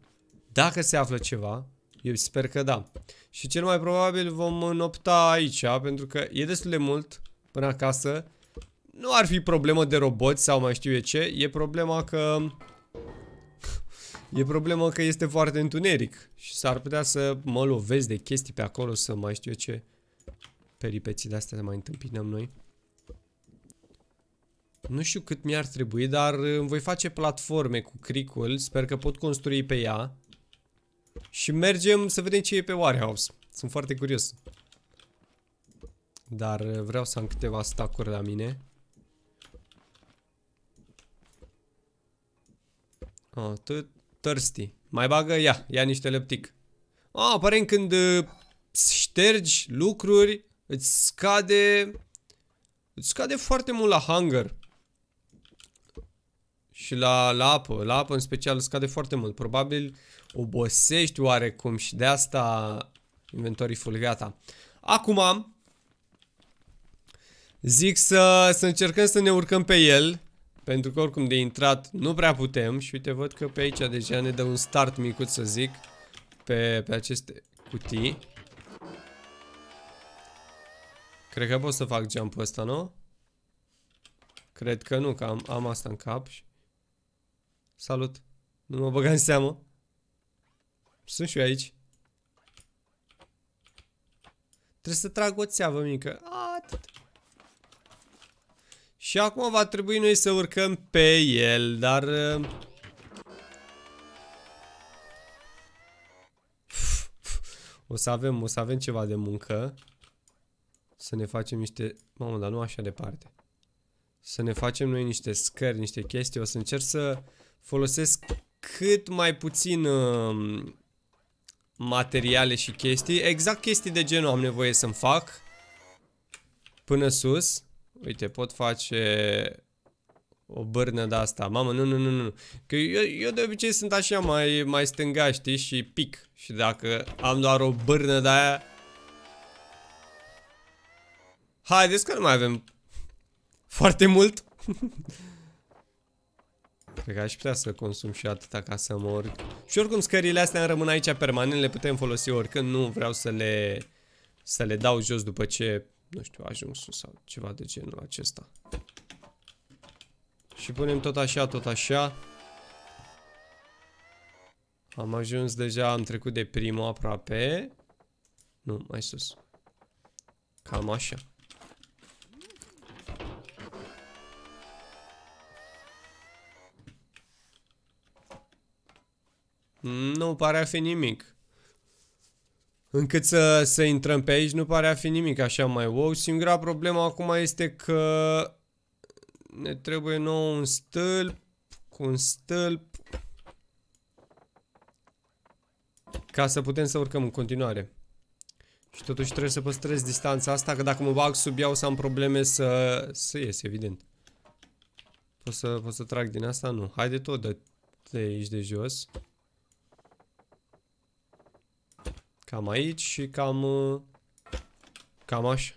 Dacă se află ceva, eu sper că da. Și cel mai probabil vom înopta aici, pentru că e destul de mult până acasă. Nu ar fi problemă de roboți sau mai știu eu ce, e problema că... E problema că este foarte întuneric și s-ar putea să mă lovesc de chestii pe acolo să mai știu eu ce peripeții de-astea mai întâmpinăm noi. Nu știu cât mi-ar trebui, dar uh, îmi voi face platforme cu cricul. Sper că pot construi pe ea. Și mergem să vedem ce e pe warehouse. Sunt foarte curios. Dar uh, vreau să am câteva stacuri la mine. Oh, tu thirsty. Mai bagă? Ia, ia niște leptic. Ah, aparent când uh, ștergi lucruri, Îți scade... Îți scade foarte mult la hunger. Și la, la apă. La apă în special îți scade foarte mult. Probabil obosești oarecum și de asta inventorii full gata. Acum zic să, să încercăm să ne urcăm pe el. Pentru că oricum de intrat nu prea putem și uite văd că pe aici deja ne dă un start micut să zic pe, pe aceste cutii. Cred că pot să fac jump-ul ăsta, nu? Cred că nu, că am, am asta în cap și... Salut! Nu mă băga în seamă! Sunt și eu aici. Trebuie să trag o țeavă mică. Atât. Și acum va trebui noi să urcăm pe el, dar... Uh, o să avem, o să avem ceva de muncă să ne facem niște... Mamă, dar nu așa departe. Să ne facem noi niște scări, niște chestii. O să încerc să folosesc cât mai puțin uh, materiale și chestii. Exact chestii de genul am nevoie să-mi fac. Până sus. Uite, pot face o bârnă de asta. Mamă, nu, nu, nu, nu. Că eu, eu de obicei sunt așa mai, mai stânga, știi, și pic. Și dacă am doar o bârnă de aia, Haideți că nu mai avem foarte mult. Cred că aș putea să consum și atâta ca să mor. Și oricum scările astea rămân aici permanent, le putem folosi oricând, nu vreau să le, să le dau jos după ce, nu știu, ajung sus sau ceva de genul acesta. Și punem tot așa, tot așa. Am ajuns deja, am trecut de primul aproape. Nu, mai sus. Cam așa. Nu pare a fi nimic. Încât să, să intrăm pe aici, nu pare a fi nimic așa mai wow. Singura problemă acum este că ne trebuie nou un stâlp, cu un stâlp. Ca să putem să urcăm în continuare. Și totuși trebuie să păstrez distanța asta, că dacă mă bag sub ea o să am probleme să, să ies, evident. Pot să, pot să trag din asta? Nu. Haide tot de, de aici de jos. Cam aici și cam... Uh, cam așa.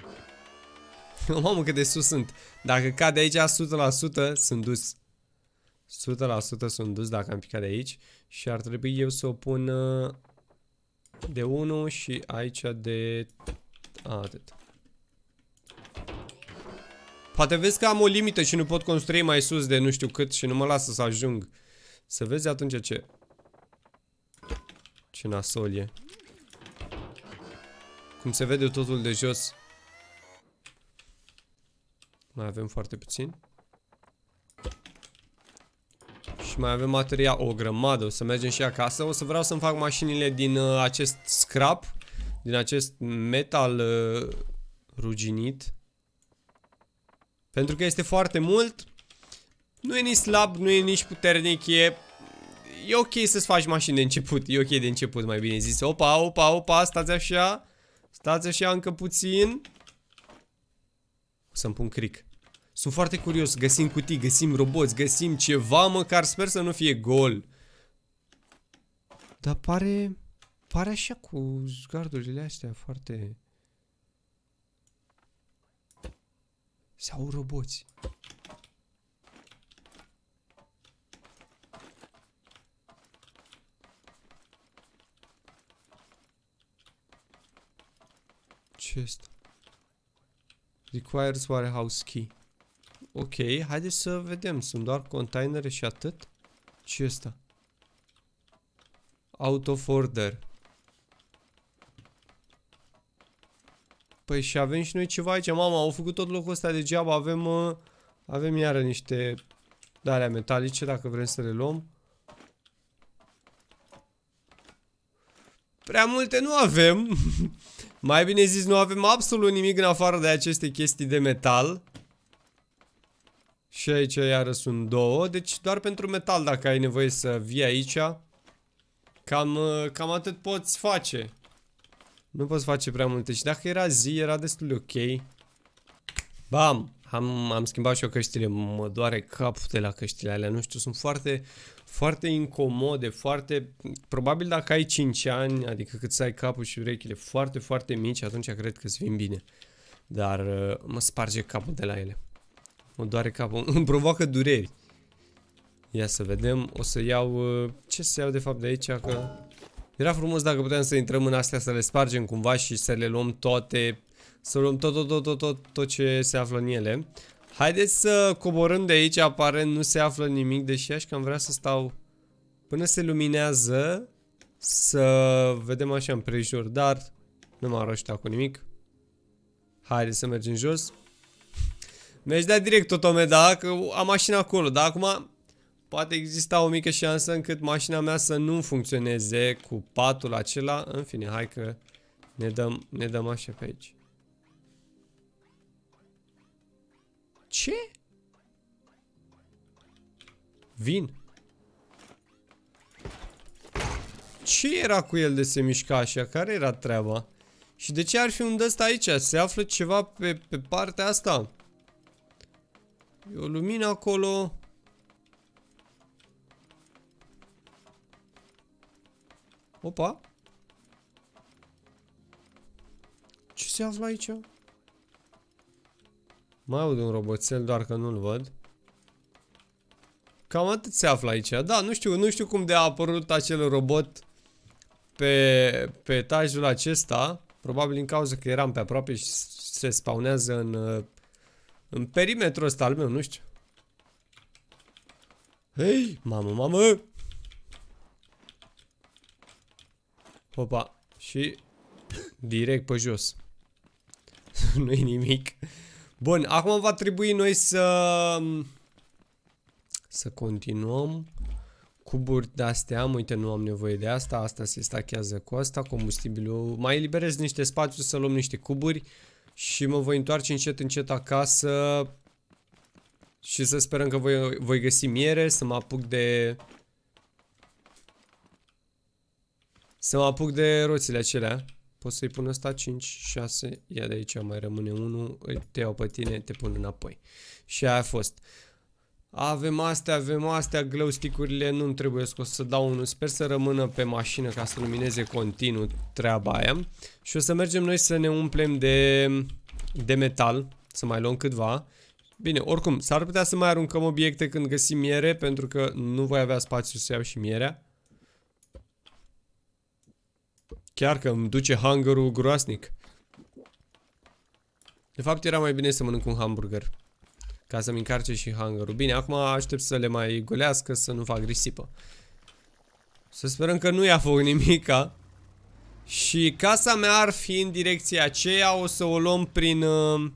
Mamă cât de sus sunt. Dacă de aici 100% sunt dus. 100% sunt dus dacă am picat de aici. Și ar trebui eu să o pun uh, de 1 și aici de... A, atât. Poate vezi că am o limită și nu pot construi mai sus de nu știu cât și nu mă lasă să ajung. Să vezi atunci ce... Ce nasol e. Cum se vede totul de jos. Mai avem foarte puțin. Și mai avem materia o grămadă. O să mergem și acasă. O să vreau să-mi fac mașinile din uh, acest scrap. Din acest metal uh, ruginit. Pentru că este foarte mult. Nu e nici slab, nu e nici puternic, e e ok să-ți faci mașini de început, e ok de început mai bine zis. Opa, opa, opa, stați așa, stați așa încă puțin. O să-mi pun cric. Sunt foarte curios, găsim cutii, găsim roboți, găsim ceva măcar, sper să nu fie gol. Dar pare... Pare așa cu zgardurile astea foarte... Sau roboți. Ce este? Requires warehouse key. Ok, haideți să vedem. Sunt doar containere și atât. Ce este? Out of order. Păi și avem și noi ceva aici. Mama, au făcut tot locul ăsta degeaba. Avem, uh, avem iară niște de alea metalice, dacă vrem să le luăm. Prea multe nu avem. Mai bine zis, nu avem absolut nimic în afară de aceste chestii de metal. Și aici iară sunt două. Deci doar pentru metal dacă ai nevoie să vii aici. Cam, cam atât poți face. Nu poți face prea multe. Și dacă era zi, era destul de ok. Bam! Am, am schimbat și eu căștile. Mă doare capul de la căștile alea. Nu știu, sunt foarte foarte incomode, foarte... Probabil dacă ai 5 ani, adică cât să ai capul și urechile foarte, foarte mici, atunci cred că îți vin bine. Dar uh, mă sparge capul de la ele. Mă doare capul, îmi provoacă dureri. Ia să vedem, o să iau... Uh, ce să iau de fapt de aici? Că... Era frumos dacă puteam să intrăm în astea, să le spargem cumva și să le luăm toate... Să luăm tot, tot, tot, tot, tot, tot ce se află în ele. Haideți să coborâm de aici, aparent nu se află nimic, deși aș cam vrea să stau până se luminează să vedem așa împrejur, prejur, dar nu m-a cu nimic. Haideți să mergem jos. Mi-aș da direct da, că am mașina acolo, dar acum poate exista o mică șansă încât mașina mea să nu funcționeze cu patul acela. În fine, hai că ne dăm, ne dăm așa pe aici. Ce? Vin. Ce era cu el de se mișca așa? Care era treaba? Și de ce ar fi un dăsta aici? Se află ceva pe, pe partea asta? E o lumină acolo. Opa. Ce se află aici? Mai aud un roboțel, doar că nu-l văd. Cam atât se află aici. Da, nu știu, nu știu cum de a apărut acel robot pe, pe etajul acesta. Probabil din cauza că eram pe aproape și se spawnează în, în perimetrul ăsta al meu, nu știu. Hei, mamă, mamă! Opa, și direct pe jos. Nu-i nimic. Bun, acum va trebui noi să... Să continuăm. Cuburi de-astea uite, nu am nevoie de asta. Asta se stachează cu asta, combustibilul. Mai eliberez niște spațiu să luăm niște cuburi. Și mă voi întoarce încet, încet acasă. Și să sperăm că voi, voi găsi miere, să mă apuc de... Să mă apuc de roțile acelea. Poți să-i pun ăsta 5, 6, ia de aici mai rămâne 1, te iau pe tine, te pun înapoi. Și aia a fost. Avem astea, avem astea, glow stick-urile nu-mi trebuie o să dau unul. Sper să rămână pe mașină ca să lumineze continuu treaba aia. Și o să mergem noi să ne umplem de, de metal, să mai luăm câtva. Bine, oricum, s-ar putea să mai aruncăm obiecte când găsim miere, pentru că nu voi avea spațiu să iau și mierea. Chiar că îmi duce hangerul groasnic. De fapt era mai bine să mănânc un hamburger. Ca să-mi încarce și hangerul. Bine, acum aștept să le mai golească să nu fac risipă. Să sperăm că nu i-a făcut nimica. Și casa mea ar fi în direcția aceea, o să o luăm prin... Uh,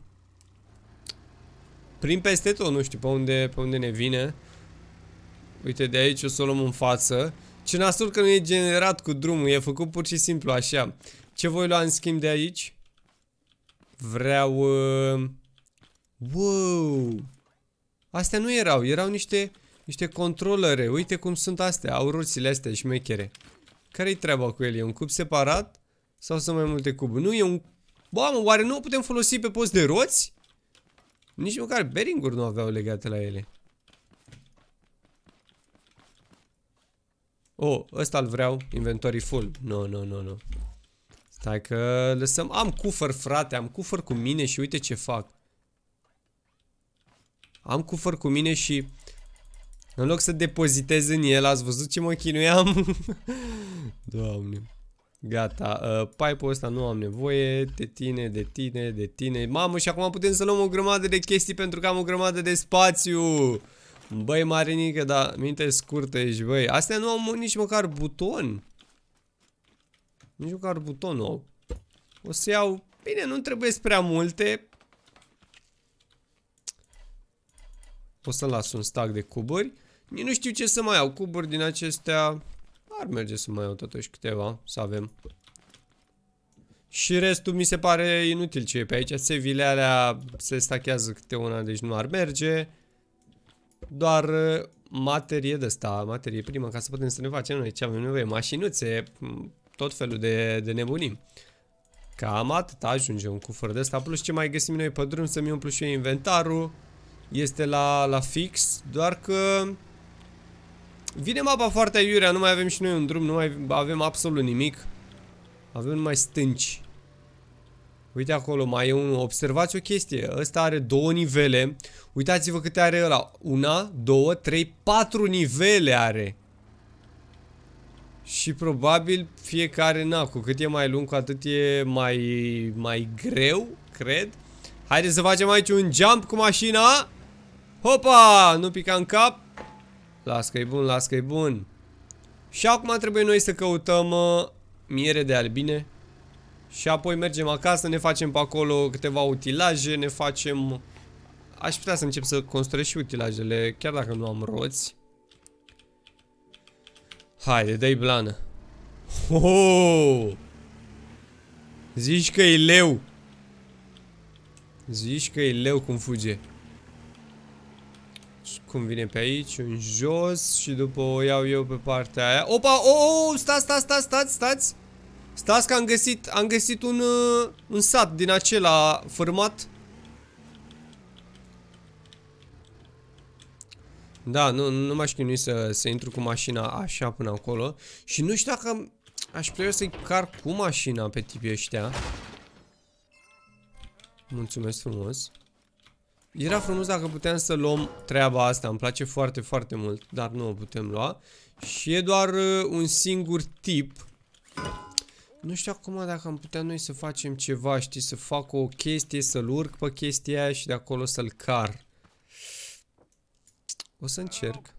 prin peste tot, nu știu pe unde, pe unde ne vine. Uite, de aici o să o luăm în față ce nasul că nu e generat cu drumul, e făcut pur și simplu așa. Ce voi lua în schimb de aici? Vreau... Uh... Wow! Astea nu erau, erau niște, niște controlere. Uite cum sunt astea, roțile astea șmechere. Care-i treaba cu el? E un cub separat? Sau sunt mai multe cuburi? Nu, e un... Bă, mă, oare nu putem folosi pe post de roți? Nici măcar beringuri nu aveau legate la ele. Oh, ăsta îl vreau, inventory full. Nu, nu, nu, nu. Stai că lăsăm... Am cufăr, frate, am cufăr cu mine și uite ce fac. Am cufăr cu mine și... În loc să depozitez în el, ați văzut ce mă chinuiam? Doamne. Gata, uh, pipe-ul ăsta nu am nevoie, de tine, de tine, de tine. Mamă, și acum putem să luăm o grămadă de chestii pentru că am o grămadă de spațiu. Băi, Marinică, dar minte scurtă ești, băi. Astea nu au nici măcar buton. Nici măcar buton nu au. O să iau... Bine, nu trebuie prea multe. O să las un stack de cuburi. Nici nu știu ce să mai iau. Cuburi din acestea... Ar merge să mai iau totuși câteva, să avem. Și restul mi se pare inutil ce e pe aici. Sevilele alea se stachează câte una, deci nu ar merge doar uh, materie de asta, materie primă, ca să putem să ne facem noi ce avem nevoie, mașinuțe, tot felul de, de nebunii. Cam atât ajunge un cufăr de asta, plus ce mai găsim noi pe drum, să-mi umplu și eu inventarul, este la, la fix, doar că vine mapa foarte iurea, nu mai avem și noi un drum, nu mai avem absolut nimic, avem numai stânci. Uite acolo, mai e unul. Observați o chestie. Ăsta are două nivele. Uitați-vă câte are ăla. Una, două, trei, patru nivele are. Și probabil fiecare, na, cu cât e mai lung, cu atât e mai, mai greu, cred. Haideți să facem aici un jump cu mașina. Hopa! Nu pica în cap. Las că e bun, las că e bun. Și acum trebuie noi să căutăm uh, miere de albine. Și apoi mergem acasă, ne facem pe acolo câteva utilaje, ne facem... Aș putea să încep să construiesc și utilajele, chiar dacă nu am roți. Haide, de dai blană. Oh! Zici că e leu. Zici că e leu cum fuge. Și cum vine pe aici, în jos și după o iau eu pe partea aia. Opa, oh, oh, stați, stați, stați, stați, stați. Stați că am găsit, am găsit un, uh, un sat din acela format. Da, nu, nu m-aș chinui să, să intru cu mașina așa până acolo. Și nu știu dacă aș putea să-i car cu mașina pe tipii ăștia. Mulțumesc frumos. Era frumos dacă puteam să luăm treaba asta, îmi place foarte, foarte mult, dar nu o putem lua. Și e doar uh, un singur tip nu știu acum dacă am putea noi să facem ceva, știi, să fac o chestie, să-l urc pe chestia aia și de acolo să-l car. O să încerc.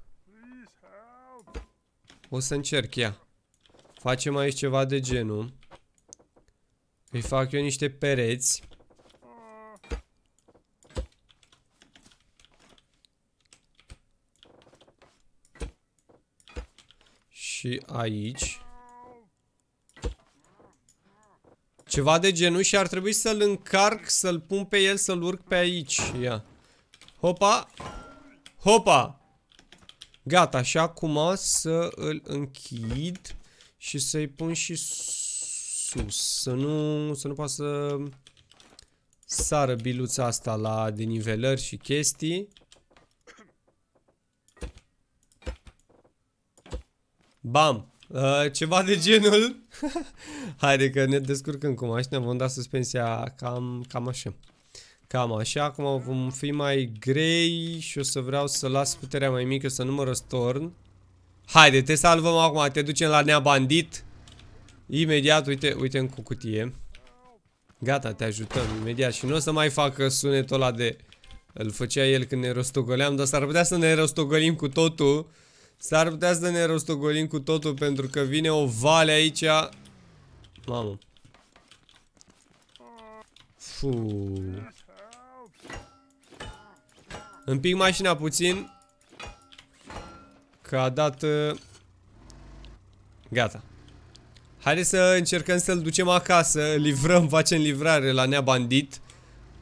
O să încerc, ia. Facem aici ceva de genul. Îi fac eu niște pereți. Și aici. Ceva de genul și ar trebui să-l încarc, să-l pun pe el, să-l urc pe aici. Ia. Hopa. Hopa. Gata, și acum să îl închid și să-i pun și sus. Să nu, să nu poată să sară biluța asta la denivelări și chestii. Bam! Uh, ceva de genul. Haide că ne descurcăm cu mașina, vom da suspensia cam, cam așa. Cam așa, acum vom fi mai grei și o să vreau să las puterea mai mică să nu mă răstorn. Haide, te salvăm acum, te ducem la neabandit. Imediat, uite, uite în cu cutie. Gata, te ajutăm imediat și nu o să mai facă sunetul ăla de... Îl făcea el când ne rostogoleam, dar s-ar putea să ne rostogolim cu totul S-ar putea să ne rostogolim cu totul pentru că vine o vale aici. Mamă. Fuuu. Împing mașina puțin. Că a dat... Uh, Gata. Haideți să încercăm să-l ducem acasă. Livrăm, facem livrare la nea bandit.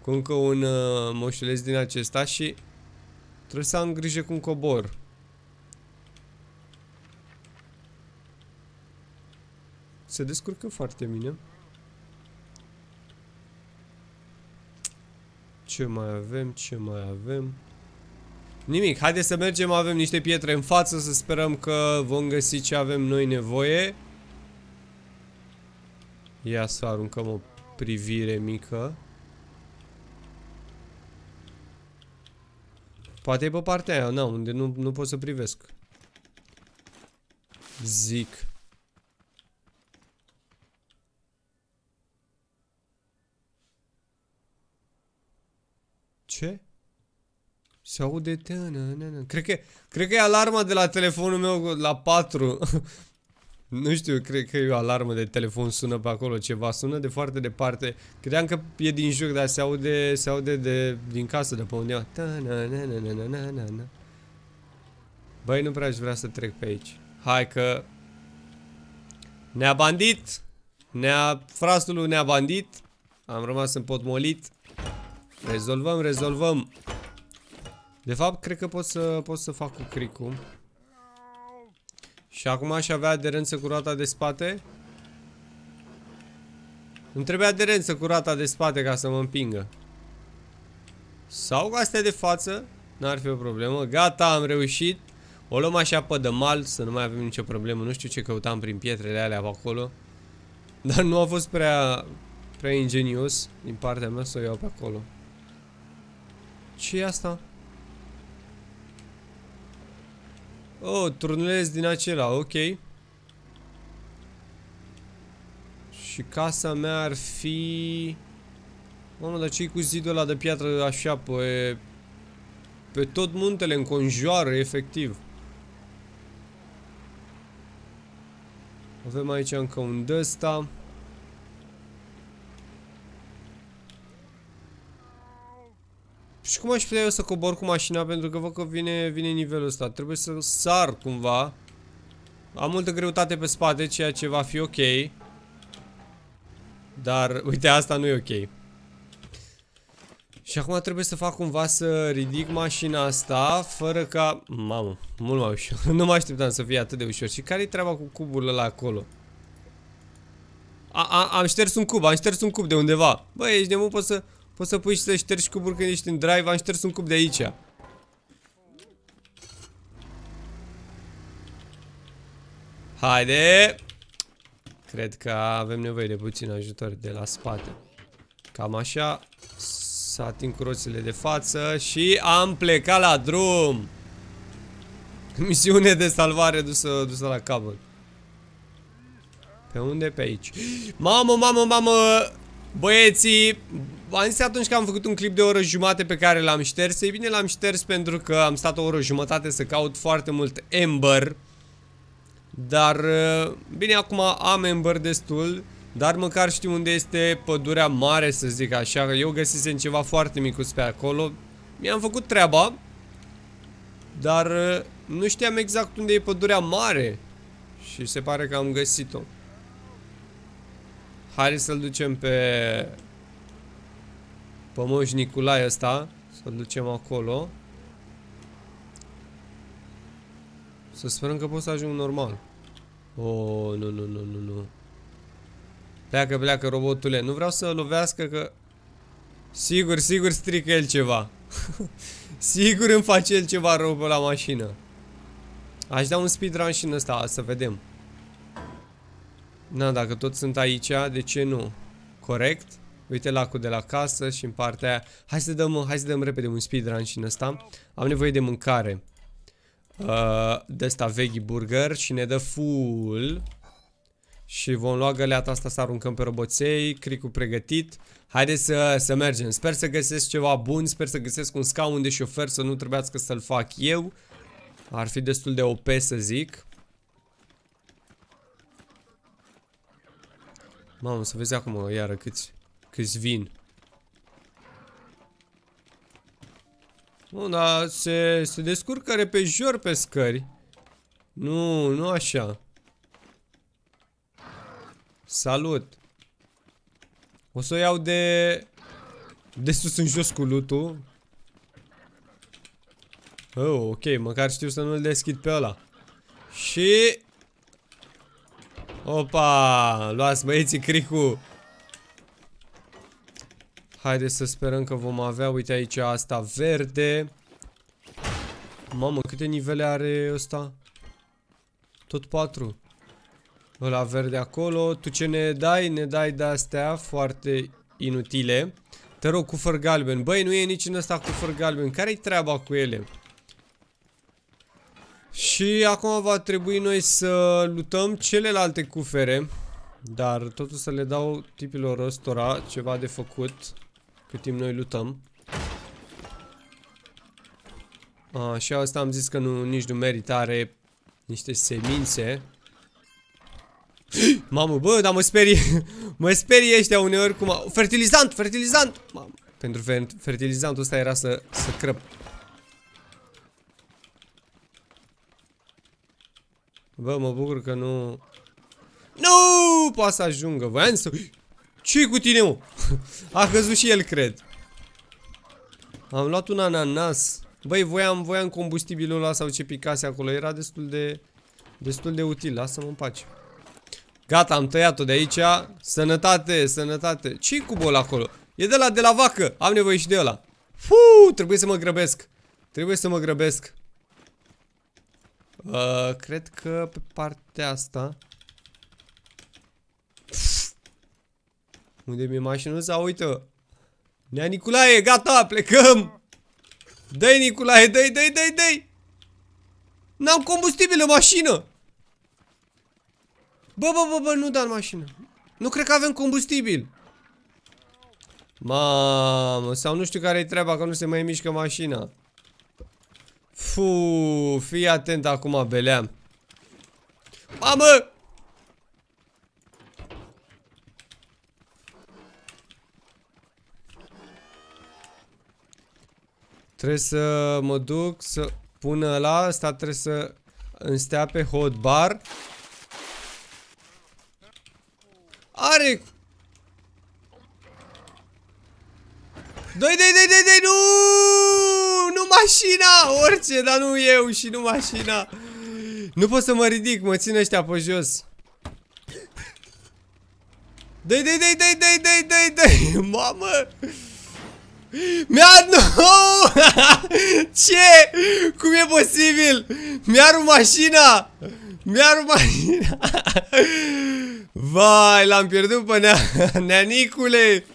Cu încă un uh, moșuleț din acesta și... Trebuie să am grijă cum cobor. Se descurcă foarte bine. Ce mai avem? Ce mai avem? Nimic, haideți să mergem, avem niște pietre în față, să sperăm că vom găsi ce avem noi nevoie. Ia să aruncăm o privire mică. Poate e pe partea aia, na, unde nu, nu pot să privesc. Zic. Ce? Se aude tână, Cred că, cred că e alarma de la telefonul meu la 4. nu știu, cred că e o alarmă de telefon, sună pe acolo ceva, sună de foarte departe. Credeam că e din joc, dar se aude, se aude de, din casă, de pe undeva. Băi, nu prea aș vrea să trec pe aici. Hai că... Ne-a bandit! Ne-a... Frastul ne-a bandit. Am rămas în pot molit. Rezolvăm, rezolvăm. De fapt, cred că pot să, pot să fac cu cricul. Și acum aș avea aderență cu roata de spate? Îmi trebuie aderență cu roata de spate ca să mă împingă. Sau cu astea de față? N-ar fi o problemă. Gata, am reușit. O luăm așa pe de mal, să nu mai avem nicio problemă. Nu știu ce căutam prin pietrele alea acolo. Dar nu a fost prea, prea ingenios din partea mea să o iau pe acolo ce e asta? Oh, turnulez din acela, ok. Și casa mea ar fi... Mamă, dar ce cu zidul ăla de piatră așa pe... Pe tot muntele înconjoară, efectiv. Avem aici încă un -asta. cum aș putea eu să cobor cu mașina? Pentru că văd că vine, vine nivelul ăsta. Trebuie să sar cumva. Am multă greutate pe spate, ceea ce va fi ok. Dar, uite, asta nu e ok. Și acum trebuie să fac cumva să ridic mașina asta, fără ca... Mamă, mult mai ușor. nu mă așteptam să fie atât de ușor. Și care-i treaba cu cubul ăla acolo? A, a, am șters un cub, am șters un cub de undeva. Băi, ești de mult, pot să... Poți să pui și să ștergi cuburi când ești în drive Am șters un cub de aici Haide Cred că avem nevoie de puțin ajutor de la spate Cam așa Să ating cu roțile de față Și am plecat la drum Misiune de salvare dusă, dusă la capăt Pe unde? Pe aici Mamă, mamă, mamă Băieții am zis atunci că am făcut un clip de o oră jumate pe care l-am șters. Ei bine, l-am șters pentru că am stat o oră jumătate să caut foarte mult Ember. Dar, eh, bine, acum am Ember destul. Dar măcar știu unde este pădurea mare, să zic așa. Eu găsisem ceva foarte micuț pe acolo. Mi-am făcut treaba. Dar eh, nu știam exact unde e pădurea mare. Și se pare că am găsit-o. Hai să-l ducem pe Pămoș Nicolae ăsta. Să-l ducem acolo. Să sperăm că pot să ajung normal. Oh, nu, nu, nu, nu, nu. Pleacă, pleacă, robotule. Nu vreau să lovească că... Sigur, sigur strică el ceva. sigur îmi face el ceva rău pe la mașină. Aș da un speedrun și în ăsta, să vedem. Na, dacă toți sunt aici, de ce nu? Corect? Uite lacul de la casă și în partea aia. Hai să dăm, hai să dăm repede un speedrun și în ăsta. Am nevoie de mâncare. Uh, de asta veggie burger și ne dă full. Și vom lua găleata asta să aruncăm pe roboței, cricul pregătit. Haideți să, să mergem. Sper să găsesc ceva bun, sper să găsesc un scaun de șofer, să nu trebuiască să-l fac eu. Ar fi destul de OP să zic. Mamă, să vezi acum iară câți câți vin. Nu, dar se, se descurcă repejor pe scări. Nu, nu așa. Salut. O să o iau de... De sus în jos cu lutul. Oh, ok, măcar știu să nu-l deschid pe ăla. Și... Opa, luați băieții cricul. Haideți să sperăm că vom avea, uite aici, asta verde. Mamă, câte nivele are ăsta? Tot patru. Ăla verde acolo. Tu ce ne dai? Ne dai de-astea foarte inutile. Te rog, cufăr galben. Băi, nu e nici în ăsta cufăr galben. Care-i treaba cu ele? Și acum va trebui noi să lutăm celelalte cufere. Dar totul să le dau tipilor ăstora ceva de făcut. Cât timp noi lutăm. Așa, și asta am zis că nu, nici nu merită, are niște semințe. Mamă, bă, dar mă sperie, mă sperie ăștia uneori cum... A... Fertilizant, fertilizant! Mamă, pentru fertilizantul ăsta era să, să crăp. Bă, mă bucur că nu... Nu! Poate să ajungă, voiam să ce cu tine, mă? A căzut și el, cred. Am luat un ananas. Băi, voiam, voiam combustibilul ăla sau ce picase acolo. Era destul de, destul de util. Lasă-mă în pace. Gata, am tăiat-o de aici. Sănătate, sănătate. ce cu bol acolo? E de la de la vacă. Am nevoie și de ăla. Fuu, trebuie să mă grăbesc. Trebuie să mă grăbesc. Uh, cred că pe partea asta Unde mi-e mașină sau uită? Nea Niculae, gata, plecăm! Dă-i, Niculae, dă-i, dă-i, dă-i, dă-i! N-am combustibil în mașină! Bă, bă, bă, bă, nu da în mașină. Nu cred că avem combustibil. Mamă, sau nu știu care-i treaba, că nu se mai mișcă mașina. Fuuu, fii atent acum, beleam. Mamă! Trebuie să mă duc să pun la asta, trebuie să înstea pe hotbar. Are... Doi, doi, doi, doi, doi, nu! Nu mașina! Orice, dar nu eu și nu mașina. Nu pot să mă ridic, mă țin ăștia pe jos. doi doi doi doi doi doi doi doi, mamă! Mi-a... Nu! Ce? Cum e posibil? Mi-a rupt mașina! Mi-a rupt mașina! Vai, l-am pierdut pe nea... neanicule!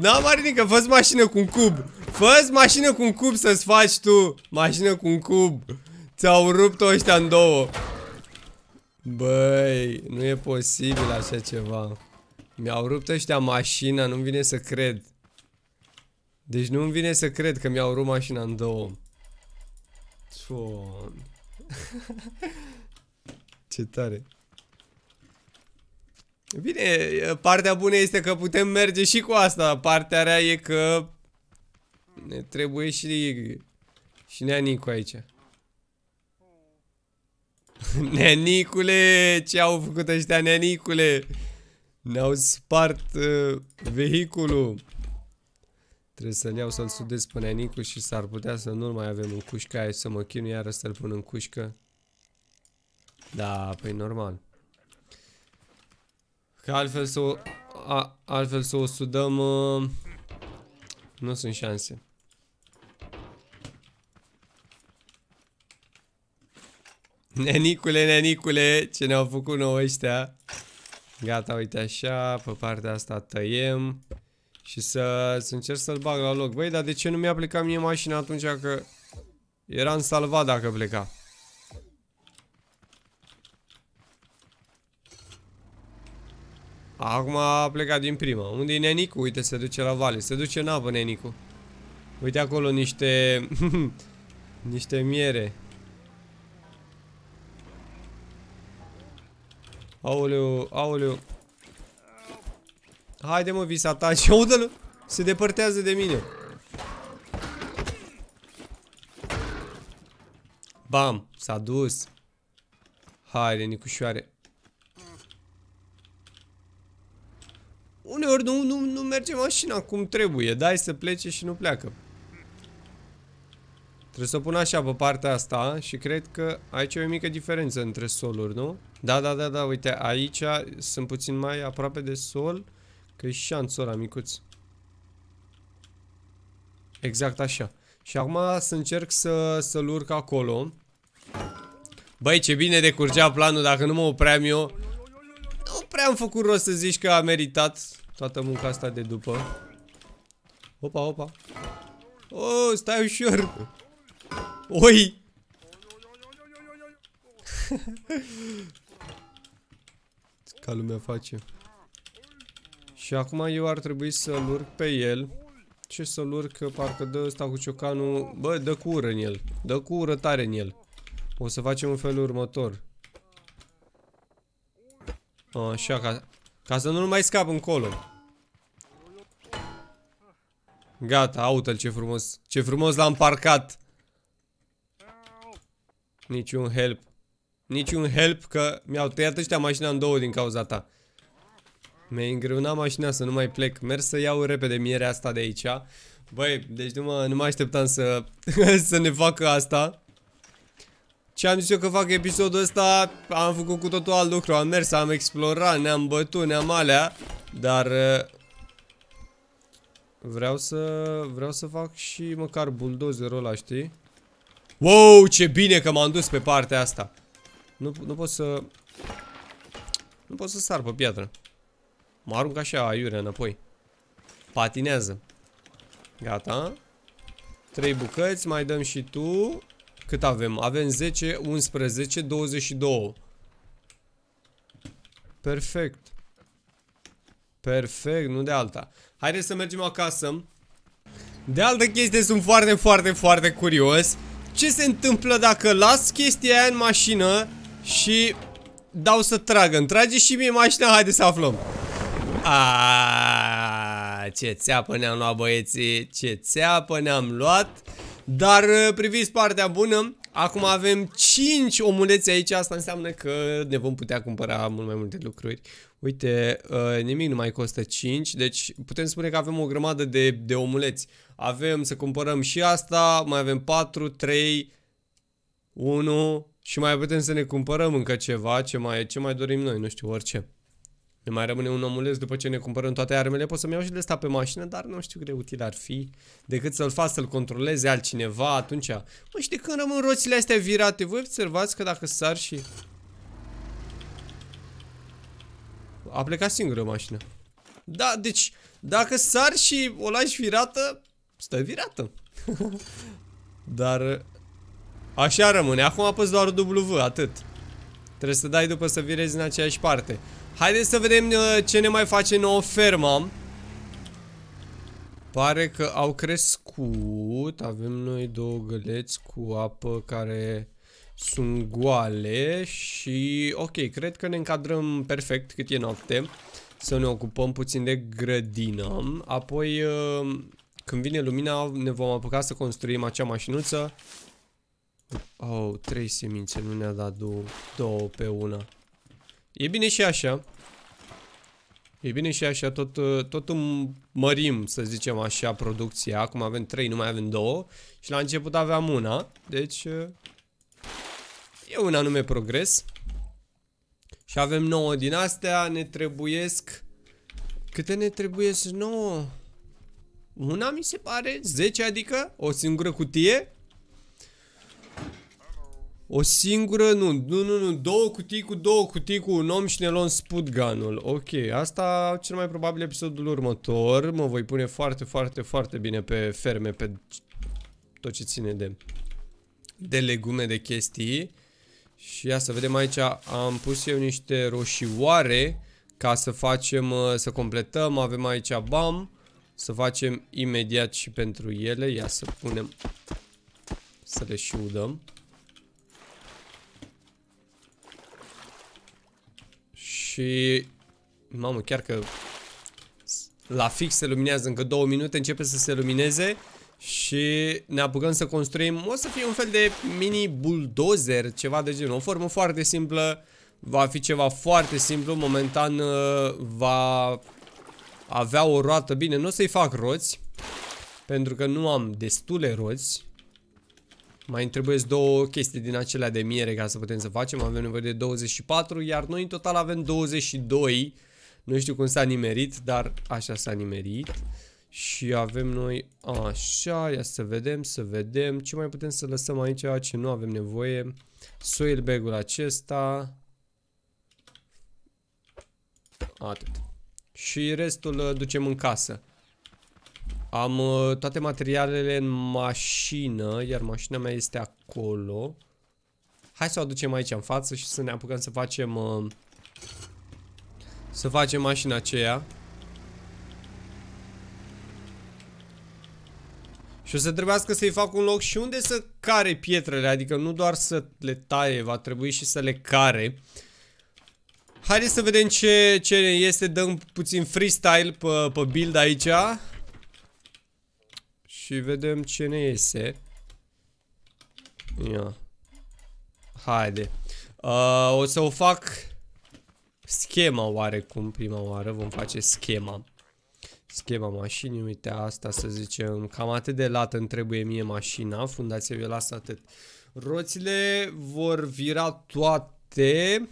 N-am arinit că fă mașină cu un cub! fă mașină cu un cub să-ți faci tu! Mașină cu un cub! Ți-au rupt-o ăștia în două! Băi, nu e posibil așa ceva. Mi-au rupt ăștia mașina, nu-mi vine să cred. Deci nu-mi vine să cred că mi-au rupt mașina în două. Țuon. Ce tare. Bine, partea bună este că putem merge și cu asta. Partea rea e că ne trebuie și și neanicu aici. Neanicule, ce au făcut ăștia neanicule? Ne-au spart uh, vehiculul. Trebuie să-l iau să-l sudez până Nicu și s-ar putea să nu mai avem în cușcă aia să mă chinu iară să-l pun în cușcă. Da, păi normal. Că altfel să o, a, altfel să o sudăm, uh, nu sunt șanse. Nenicule, nenicule, ce ne-au făcut nouă ăștia. Gata, uite așa, pe partea asta tăiem și să, să încerc să-l bag la loc. Băi, dar de ce nu mi-a plecat mie mașina atunci că în salvat dacă pleca? Acum a plecat din prima. Unde i Nenicu? Uite, se duce la vale. Se duce în apă, Nenicu. Uite acolo niște... niște miere. Aoleu, aoleu. Haide mă, vis ataci. audă l Se depărtează de mine. Bam, s-a dus. Haide, Nicușoare. Uneori nu, nu, nu merge mașina cum trebuie. Dai să plece și nu pleacă. Trebuie să o pun așa pe partea asta și cred că aici e o mică diferență între soluri, nu? Da, da, da, da, uite, aici sunt puțin mai aproape de sol, că e șanțul ăla micuț. Exact așa. Și acum să încerc să, să urc acolo. Băi, ce bine decurgea planul, dacă nu mă opream eu. Nu prea am făcut rost să zici că a meritat toată munca asta de după. Opa, opa. Oh, stai ușor. Oi! asta lumea face. Și acum eu ar trebui să-l urc pe el. Ce să-l urc? Parcă dă ăsta cu ciocanul... Bă, dă cu ură în el. Dă cu ură tare în el. O să facem un felul următor. Așa, ca, ca să nu-l mai scap încolo. Gata, auto ce frumos. Ce frumos l-am parcat. Niciun help niciun help că mi-au tăiat ăștia mașina în două din cauza ta. Mi-ai îngreunat mașina să nu mai plec. Merg să iau repede mierea asta de aici. Băi, deci nu mă, nu mă așteptam să, să ne facă asta. Ce am zis eu că fac episodul ăsta, am făcut cu totul alt lucru. Am mers, am explorat, ne-am bătut, ne-am alea. Dar... Uh, vreau să... Vreau să fac și măcar buldozerul ăla, știi? Wow, ce bine că m-am dus pe partea asta. Nu, nu pot să... Nu pot să sar pe piatră. Mă arunc așa, aiurea, înapoi. Patinează. Gata. Trei bucăți, mai dăm și tu. Cât avem? Avem 10, 11, 22. Perfect. Perfect, nu de alta. Haideți să mergem acasă. De altă chestie sunt foarte, foarte, foarte curios. Ce se întâmplă dacă las chestia aia în mașină și dau să tragă. Îmi trage și mie mașina, haide să aflăm. Aaaa, ce țeapă ne-am luat băieții, ce țeapă ne-am luat. Dar uh, priviți partea bună, acum avem 5 omulețe aici, asta înseamnă că ne vom putea cumpăra mult mai multe lucruri. Uite, uh, nimic nu mai costă 5, deci putem spune că avem o grămadă de, de omuleți. Avem să cumpărăm și asta, mai avem 4, 3, 1, și mai putem să ne cumpărăm încă ceva, ce mai, ce mai dorim noi, nu știu, orice. Ne mai rămâne un omuleț după ce ne cumpărăm toate armele, pot să-mi iau și de sta pe mașină, dar nu știu cât de util ar fi decât să-l fac să-l controleze altcineva atunci. Mă, și de când rămân roțile astea virate, voi observați că dacă sar și... A plecat singură mașină. Da, deci, dacă sar și o lași virată, stă virată. dar Așa rămâne. Acum apăs doar W, atât. Trebuie să dai după să virezi în aceeași parte. Haideți să vedem uh, ce ne mai face nouă fermă. Pare că au crescut. Avem noi două găleți cu apă care sunt goale și ok, cred că ne încadrăm perfect cât e noapte. Să ne ocupăm puțin de grădină. Apoi, uh, când vine lumina, ne vom apuca să construim acea mașinuță Oh, trei semințe, nu ne-a dat două, două pe una. E bine și așa. E bine și așa, tot, tot mărim, să zicem așa, producția. Acum avem trei, nu mai avem două. Și la început aveam una, deci e un anume progres. Și avem nouă din astea, ne trebuiesc... Câte ne trebuiesc nouă? Una mi se pare, 10 adică, o singură cutie o singură, nu, nu, nu, nu, două cutii cu două cutii cu un om și ne luăm sputganul. Ok, asta cel mai probabil episodul următor. Mă voi pune foarte, foarte, foarte bine pe ferme, pe tot ce ține de, de legume, de chestii. Și ia să vedem aici, am pus eu niște roșioare ca să facem, uh, să completăm. Avem aici bam, să facem imediat și pentru ele. Ia să punem, să le și udăm. Și... Mamă, chiar că... La fix se luminează încă două minute, începe să se lumineze și ne apucăm să construim, o să fie un fel de mini bulldozer, ceva de genul, o formă foarte simplă, va fi ceva foarte simplu, momentan uh, va avea o roată, bine, nu o să-i fac roți, pentru că nu am destule roți, mai trebuie două chestii din acelea de miere ca să putem să facem. Avem nevoie de 24, iar noi în total avem 22. Nu știu cum s-a nimerit, dar așa s-a nimerit. Și avem noi așa, ia să vedem, să vedem ce mai putem să lăsăm aici, ce nu avem nevoie. Soil bag-ul acesta. Atât. Și restul uh, ducem în casă. Am uh, toate materialele în mașină, iar mașina mea este acolo. Hai să o aducem aici în față și să ne apucăm să facem... Uh, să facem mașina aceea. Și o să trebuiască să-i fac un loc și unde să care pietrele, adică nu doar să le taie, va trebui și să le care. Haideți să vedem ce, ce este, dăm puțin freestyle pe, pe build aici și vedem ce ne iese. Ia. Haide. Uh, o să o fac schema oarecum prima oară. Vom face schema. Schema mașinii, uite asta să zicem. Cam atât de lată îmi trebuie mie mașina. Fundația vi lasă atât. Roțile vor vira toate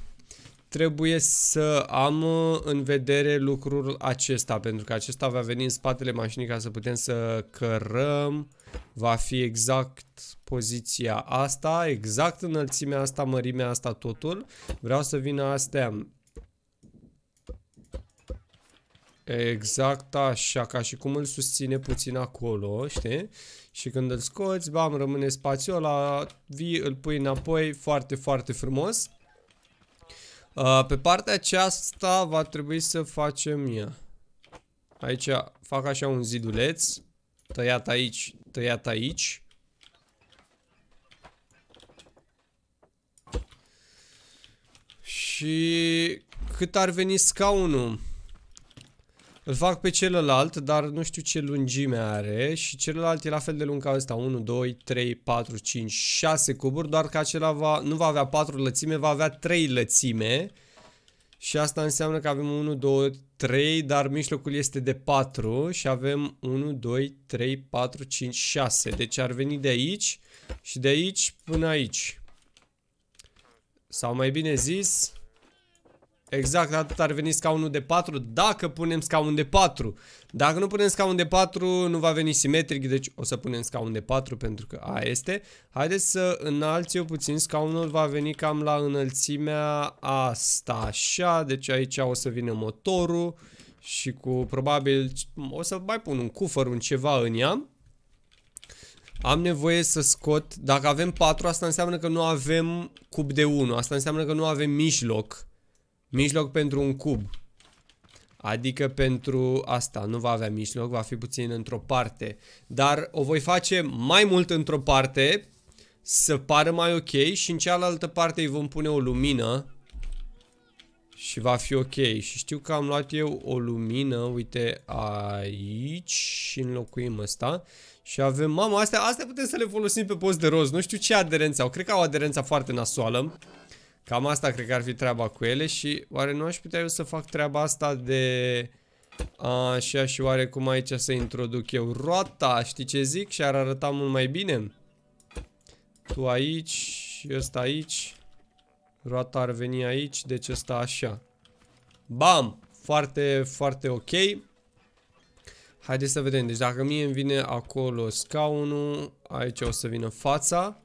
trebuie să am uh, în vedere lucrul acesta, pentru că acesta va veni în spatele mașinii ca să putem să cărăm. Va fi exact poziția asta, exact înălțimea asta, mărimea asta, totul. Vreau să vină astea. Exact așa, ca și cum îl susține puțin acolo, știi? Și când îl scoți, bam, rămâne spațiul ăla, vii, îl pui înapoi foarte, foarte frumos. Uh, pe partea aceasta va trebui să facem ea. Aici fac așa un ziduleț. Tăiat aici, tăiat aici. Și cât ar veni scaunul? Îl fac pe celălalt, dar nu știu ce lungime are și celălalt e la fel de lung ca ăsta. 1, 2, 3, 4, 5, 6 cuburi, doar că acela va, nu va avea 4 lățime, va avea 3 lățime. Și asta înseamnă că avem 1, 2, 3, dar mijlocul este de 4 și avem 1, 2, 3, 4, 5, 6. Deci ar veni de aici și de aici până aici. Sau mai bine zis, Exact, atât ar veni scaunul de 4 dacă punem scaun de 4. Dacă nu punem scaun de 4, nu va veni simetric, deci o să punem scaun de 4 pentru că A este. Haideți să înalți eu puțin, scaunul va veni cam la înălțimea asta, așa, deci aici o să vină motorul și cu probabil o să mai pun un cufăr, un ceva în ea. Am nevoie să scot, dacă avem 4, asta înseamnă că nu avem cub de 1, asta înseamnă că nu avem mijloc. Mijloc pentru un cub. Adică pentru asta nu va avea mijloc, va fi puțin într-o parte. Dar o voi face mai mult într-o parte să pară mai ok și în cealaltă parte îi vom pune o lumină și va fi ok. Și știu că am luat eu o lumină, uite aici și înlocuim asta. Și avem, mamă, astea, astea putem să le folosim pe post de roz. Nu știu ce aderență au, cred că au aderența foarte nasoală. Cam asta cred că ar fi treaba cu ele și oare nu aș putea eu să fac treaba asta de... Așa și oare cum aici să introduc eu roata, știi ce zic? Și ar arăta mult mai bine. Tu aici și ăsta aici. Roata ar veni aici, deci ăsta așa. Bam! Foarte, foarte ok. Haideți să vedem. Deci dacă mie îmi vine acolo scaunul, aici o să vină fața.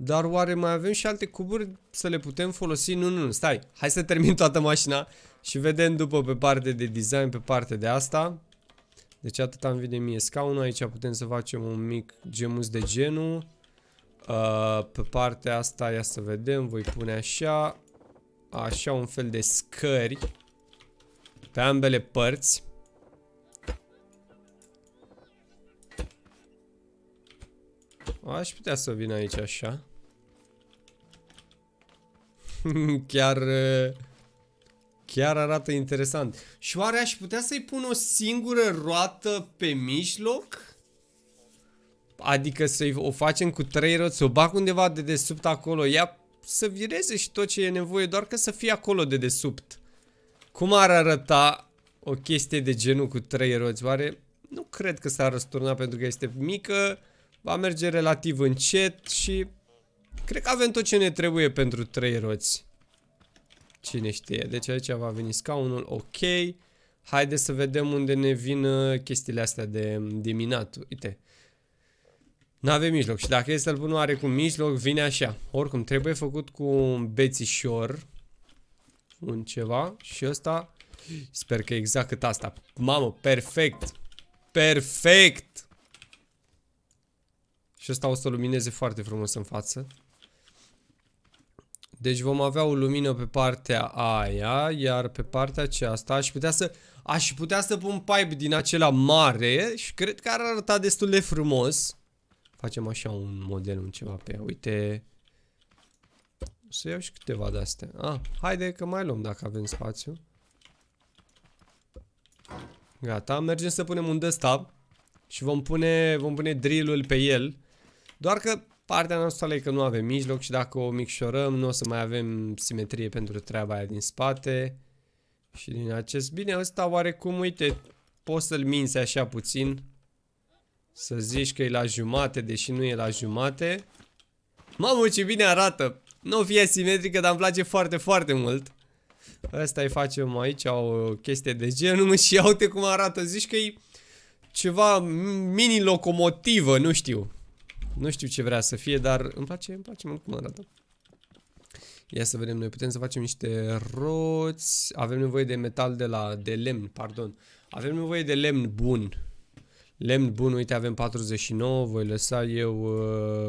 Dar oare mai avem și alte cuburi să le putem folosi? Nu, nu, nu, stai. Hai să termin toată mașina și vedem după pe parte de design, pe parte de asta. Deci atât am vine mie scaunul. Aici putem să facem un mic gemus de genul. Uh, pe partea asta, ia să vedem, voi pune așa. Așa un fel de scări. Pe ambele părți. Aș putea să vin aici așa. Chiar... Chiar arată interesant. Și oare aș putea să-i pun o singură roată pe mijloc? Adică să o facem cu trei roți, să o bag undeva de desubt acolo, Ia să vireze și tot ce e nevoie, doar că să fie acolo de desubt. Cum ar arăta o chestie de genul cu trei roți? Oare nu cred că s-ar răsturna pentru că este mică, va merge relativ încet și Cred că avem tot ce ne trebuie pentru trei roți. Cine știe. Deci aici va veni scaunul. Ok. Haide să vedem unde ne vin uh, chestiile astea de, mm, diminat. Uite. Nu avem mijloc. Și dacă e să-l pun are cu mijloc, vine așa. Oricum, trebuie făcut cu un bețișor. Un ceva. Și ăsta... Sper că exact cât asta. Mamă, perfect! Perfect! Și ăsta o să lumineze foarte frumos în față. Deci vom avea o lumină pe partea aia, iar pe partea aceasta aș putea să, aș putea să pun pipe din acela mare și cred că ar arăta destul de frumos. Facem așa un model, un ceva pe ea. Uite, o să iau și câteva de-astea. Ah, haide că mai luăm dacă avem spațiu. Gata, mergem să punem un desktop și vom pune, vom pune drill-ul pe el. Doar că partea noastră e că nu avem mijloc și dacă o micșorăm, nu o să mai avem simetrie pentru treaba aia din spate. Și din acest... Bine, ăsta oarecum, uite, poți să-l minți așa puțin. Să zici că e la jumate, deși nu e la jumate. Mamă, ce bine arată! Nu fie simetrică, dar îmi place foarte, foarte mult. Asta îi facem aici o chestie de genul și iau-te cum arată. Zici că e ceva mini-locomotivă, nu știu. Nu știu ce vrea să fie, dar îmi place, îmi place mult cum arată. Ia să vedem, noi putem să facem niște roți. Avem nevoie de metal de la, de lemn, pardon. Avem nevoie de lemn bun. Lemn bun, uite, avem 49. Voi lăsa eu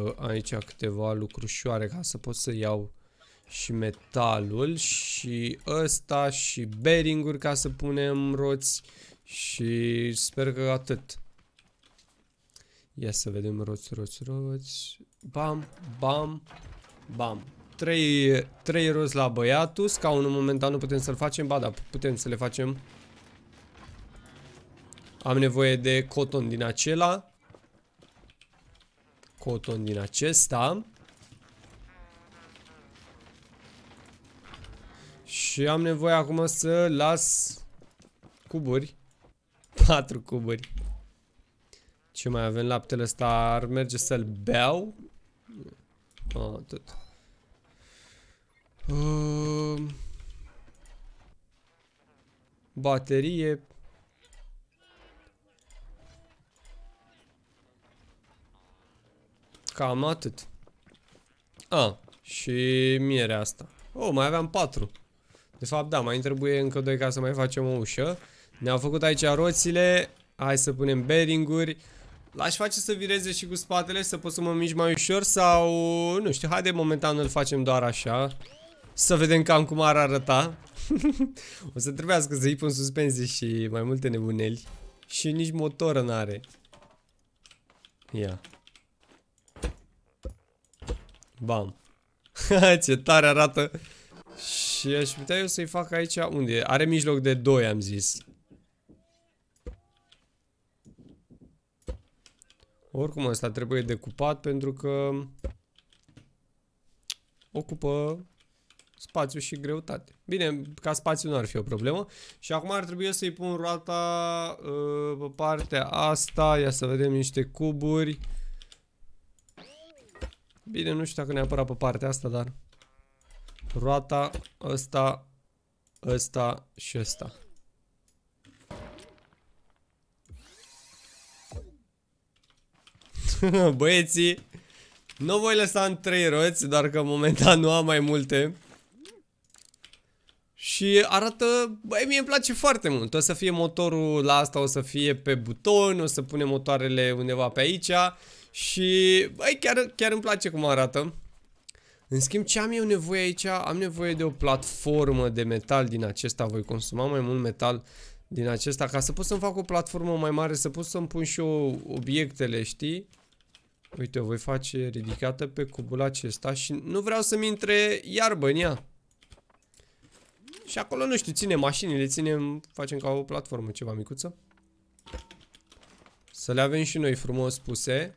uh, aici câteva lucrușoare ca să pot să iau și metalul și ăsta și beringuri ca să punem roți și sper că atât. Ia să vedem roți, roți, roți. Bam, bam, bam. Trei, trei roți la băiatul. Scaunul momentan nu putem să-l facem. Ba da, putem să le facem. Am nevoie de coton din acela. Coton din acesta. Și am nevoie acum să las cuburi. Patru cuburi. Ce mai avem? Laptele ăsta ar merge să-l beau? A, atât. Uh, baterie. Cam atât. A, și mierea asta. Oh, mai aveam patru. De fapt, da, mai trebuie încă doi ca să mai facem o ușă. Ne-au făcut aici roțile. Hai să punem bearing-uri. L-aș face să vireze și cu spatele, să pot să mă mișc mai ușor sau... Nu știu, haide momentan îl facem doar așa. Să vedem cam cum ar arăta. o să trebuiască să-i pun suspensie și mai multe nebuneli. Și nici motoră n-are. Ia. Bam. Ce tare arată. Și aș putea eu să-i fac aici unde? Are mijloc de 2, am zis. Oricum ăsta trebuie decupat pentru că ocupă spațiu și greutate. Bine, ca spațiu nu ar fi o problemă. Și acum ar trebui să-i pun roata uh, pe partea asta. Ia să vedem niște cuburi. Bine, nu știu dacă neapărat pe partea asta, dar... Roata, ăsta, ăsta și ăsta. Băieții, nu voi lăsa în trei roți, doar că momentan nu am mai multe. Și arată, băi, mie îmi place foarte mult. O să fie motorul la asta, o să fie pe buton, o să punem motoarele undeva pe aici. Și, băi, chiar, chiar îmi place cum arată. În schimb, ce am eu nevoie aici? Am nevoie de o platformă de metal din acesta. Voi consuma mai mult metal din acesta ca să pot să-mi fac o platformă mai mare, să pot să-mi pun și eu obiectele, știi? Uite, o voi face ridicată pe cubul acesta și nu vreau să-mi intre iarbă în ea. Și acolo, nu știu, ținem mașinile, ținem, facem ca o platformă ceva micuță. Să le avem și noi frumos puse.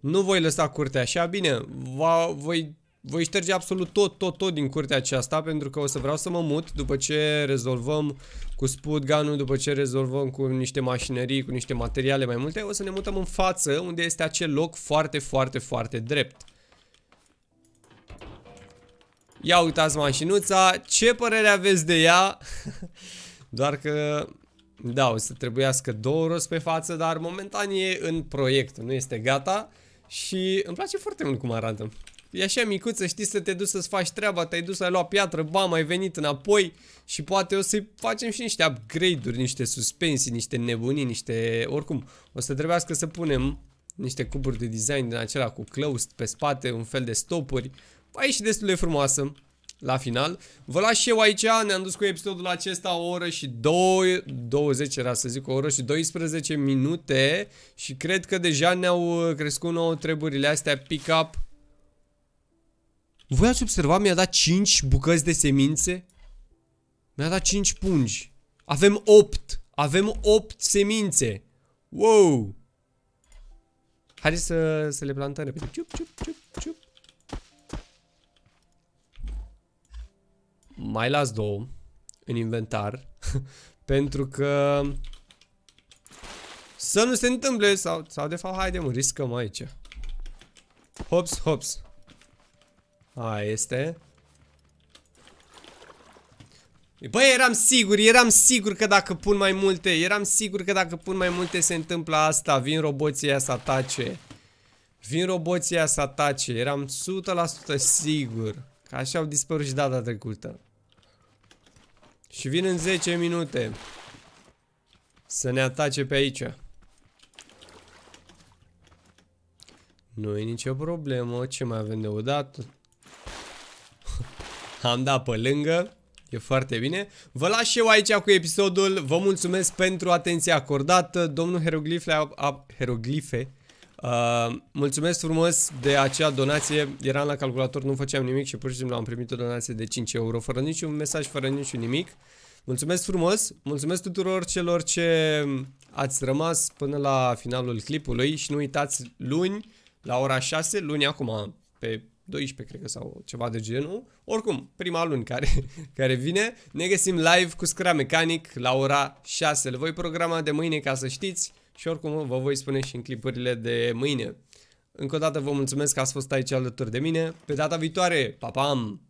Nu voi lăsa curtea așa, bine, va, voi, voi șterge absolut tot, tot, tot din curtea aceasta, pentru că o să vreau să mă mut după ce rezolvăm cu spudganul, după ce rezolvăm cu niște mașinării, cu niște materiale mai multe, o să ne mutăm în față, unde este acel loc foarte, foarte, foarte drept. Ia uitați mașinuța, ce părere aveți de ea? Doar că, da, o să trebuiască două roți pe față, dar momentan e în proiect, nu este gata. Și îmi place foarte mult cum arată. E așa micuță, știi, să te duci să-ți faci treaba, te-ai dus, ai luat piatră, bam, ai venit înapoi și poate o să-i facem și niște upgrade-uri, niște suspensii, niște nebunii, niște... Oricum, o să trebuiască să punem niște cuburi de design din acela cu closed pe spate, un fel de stopuri. Aici și destul de frumoasă la final. Vă las și eu aici, ne-am dus cu episodul acesta o oră și 2, 20 era să zic, o oră și 12 minute și cred că deja ne-au uh, crescut nouă treburile astea pick-up voi ați observat, mi-a dat 5 bucăți de semințe? Mi-a dat 5 pungi. Avem 8. Avem 8 semințe. Wow! Haideți să, să le plantăm repede. Ciup, ciup, ciup, ciup. Mai las două în inventar. pentru că... Să nu se întâmple sau, sau de fapt haide mă, riscăm aici. Hops, hops. Aia este. Bă, eram sigur, eram sigur că dacă pun mai multe, eram sigur că dacă pun mai multe se întâmplă asta, vin roboții aia să atace. Vin roboții aia să atace, eram 100% sigur. Că așa au dispărut și data trecută. Și vin în 10 minute. Să ne atace pe aici. Nu e nicio problemă, ce mai avem de udat? am dat pe lângă. E foarte bine. Vă las și eu aici cu episodul. Vă mulțumesc pentru atenția acordată. Domnul Heroglife, a, a, Heroglife Uh, mulțumesc frumos de acea donație. Eram la calculator, nu făceam nimic și pur și simplu am primit o donație de 5 euro, fără niciun mesaj, fără niciun nimic. Mulțumesc frumos, mulțumesc tuturor celor ce ați rămas până la finalul clipului și nu uitați luni la ora 6, luni acum pe 12, cred că, sau ceva de genul. Oricum, prima luni care, care vine, ne găsim live cu Scra mecanic la ora 6. Le voi programa de mâine ca să știți și oricum vă voi spune și în clipurile de mâine. Încă o dată vă mulțumesc că ați fost aici alături de mine. Pe data viitoare, pa, pam!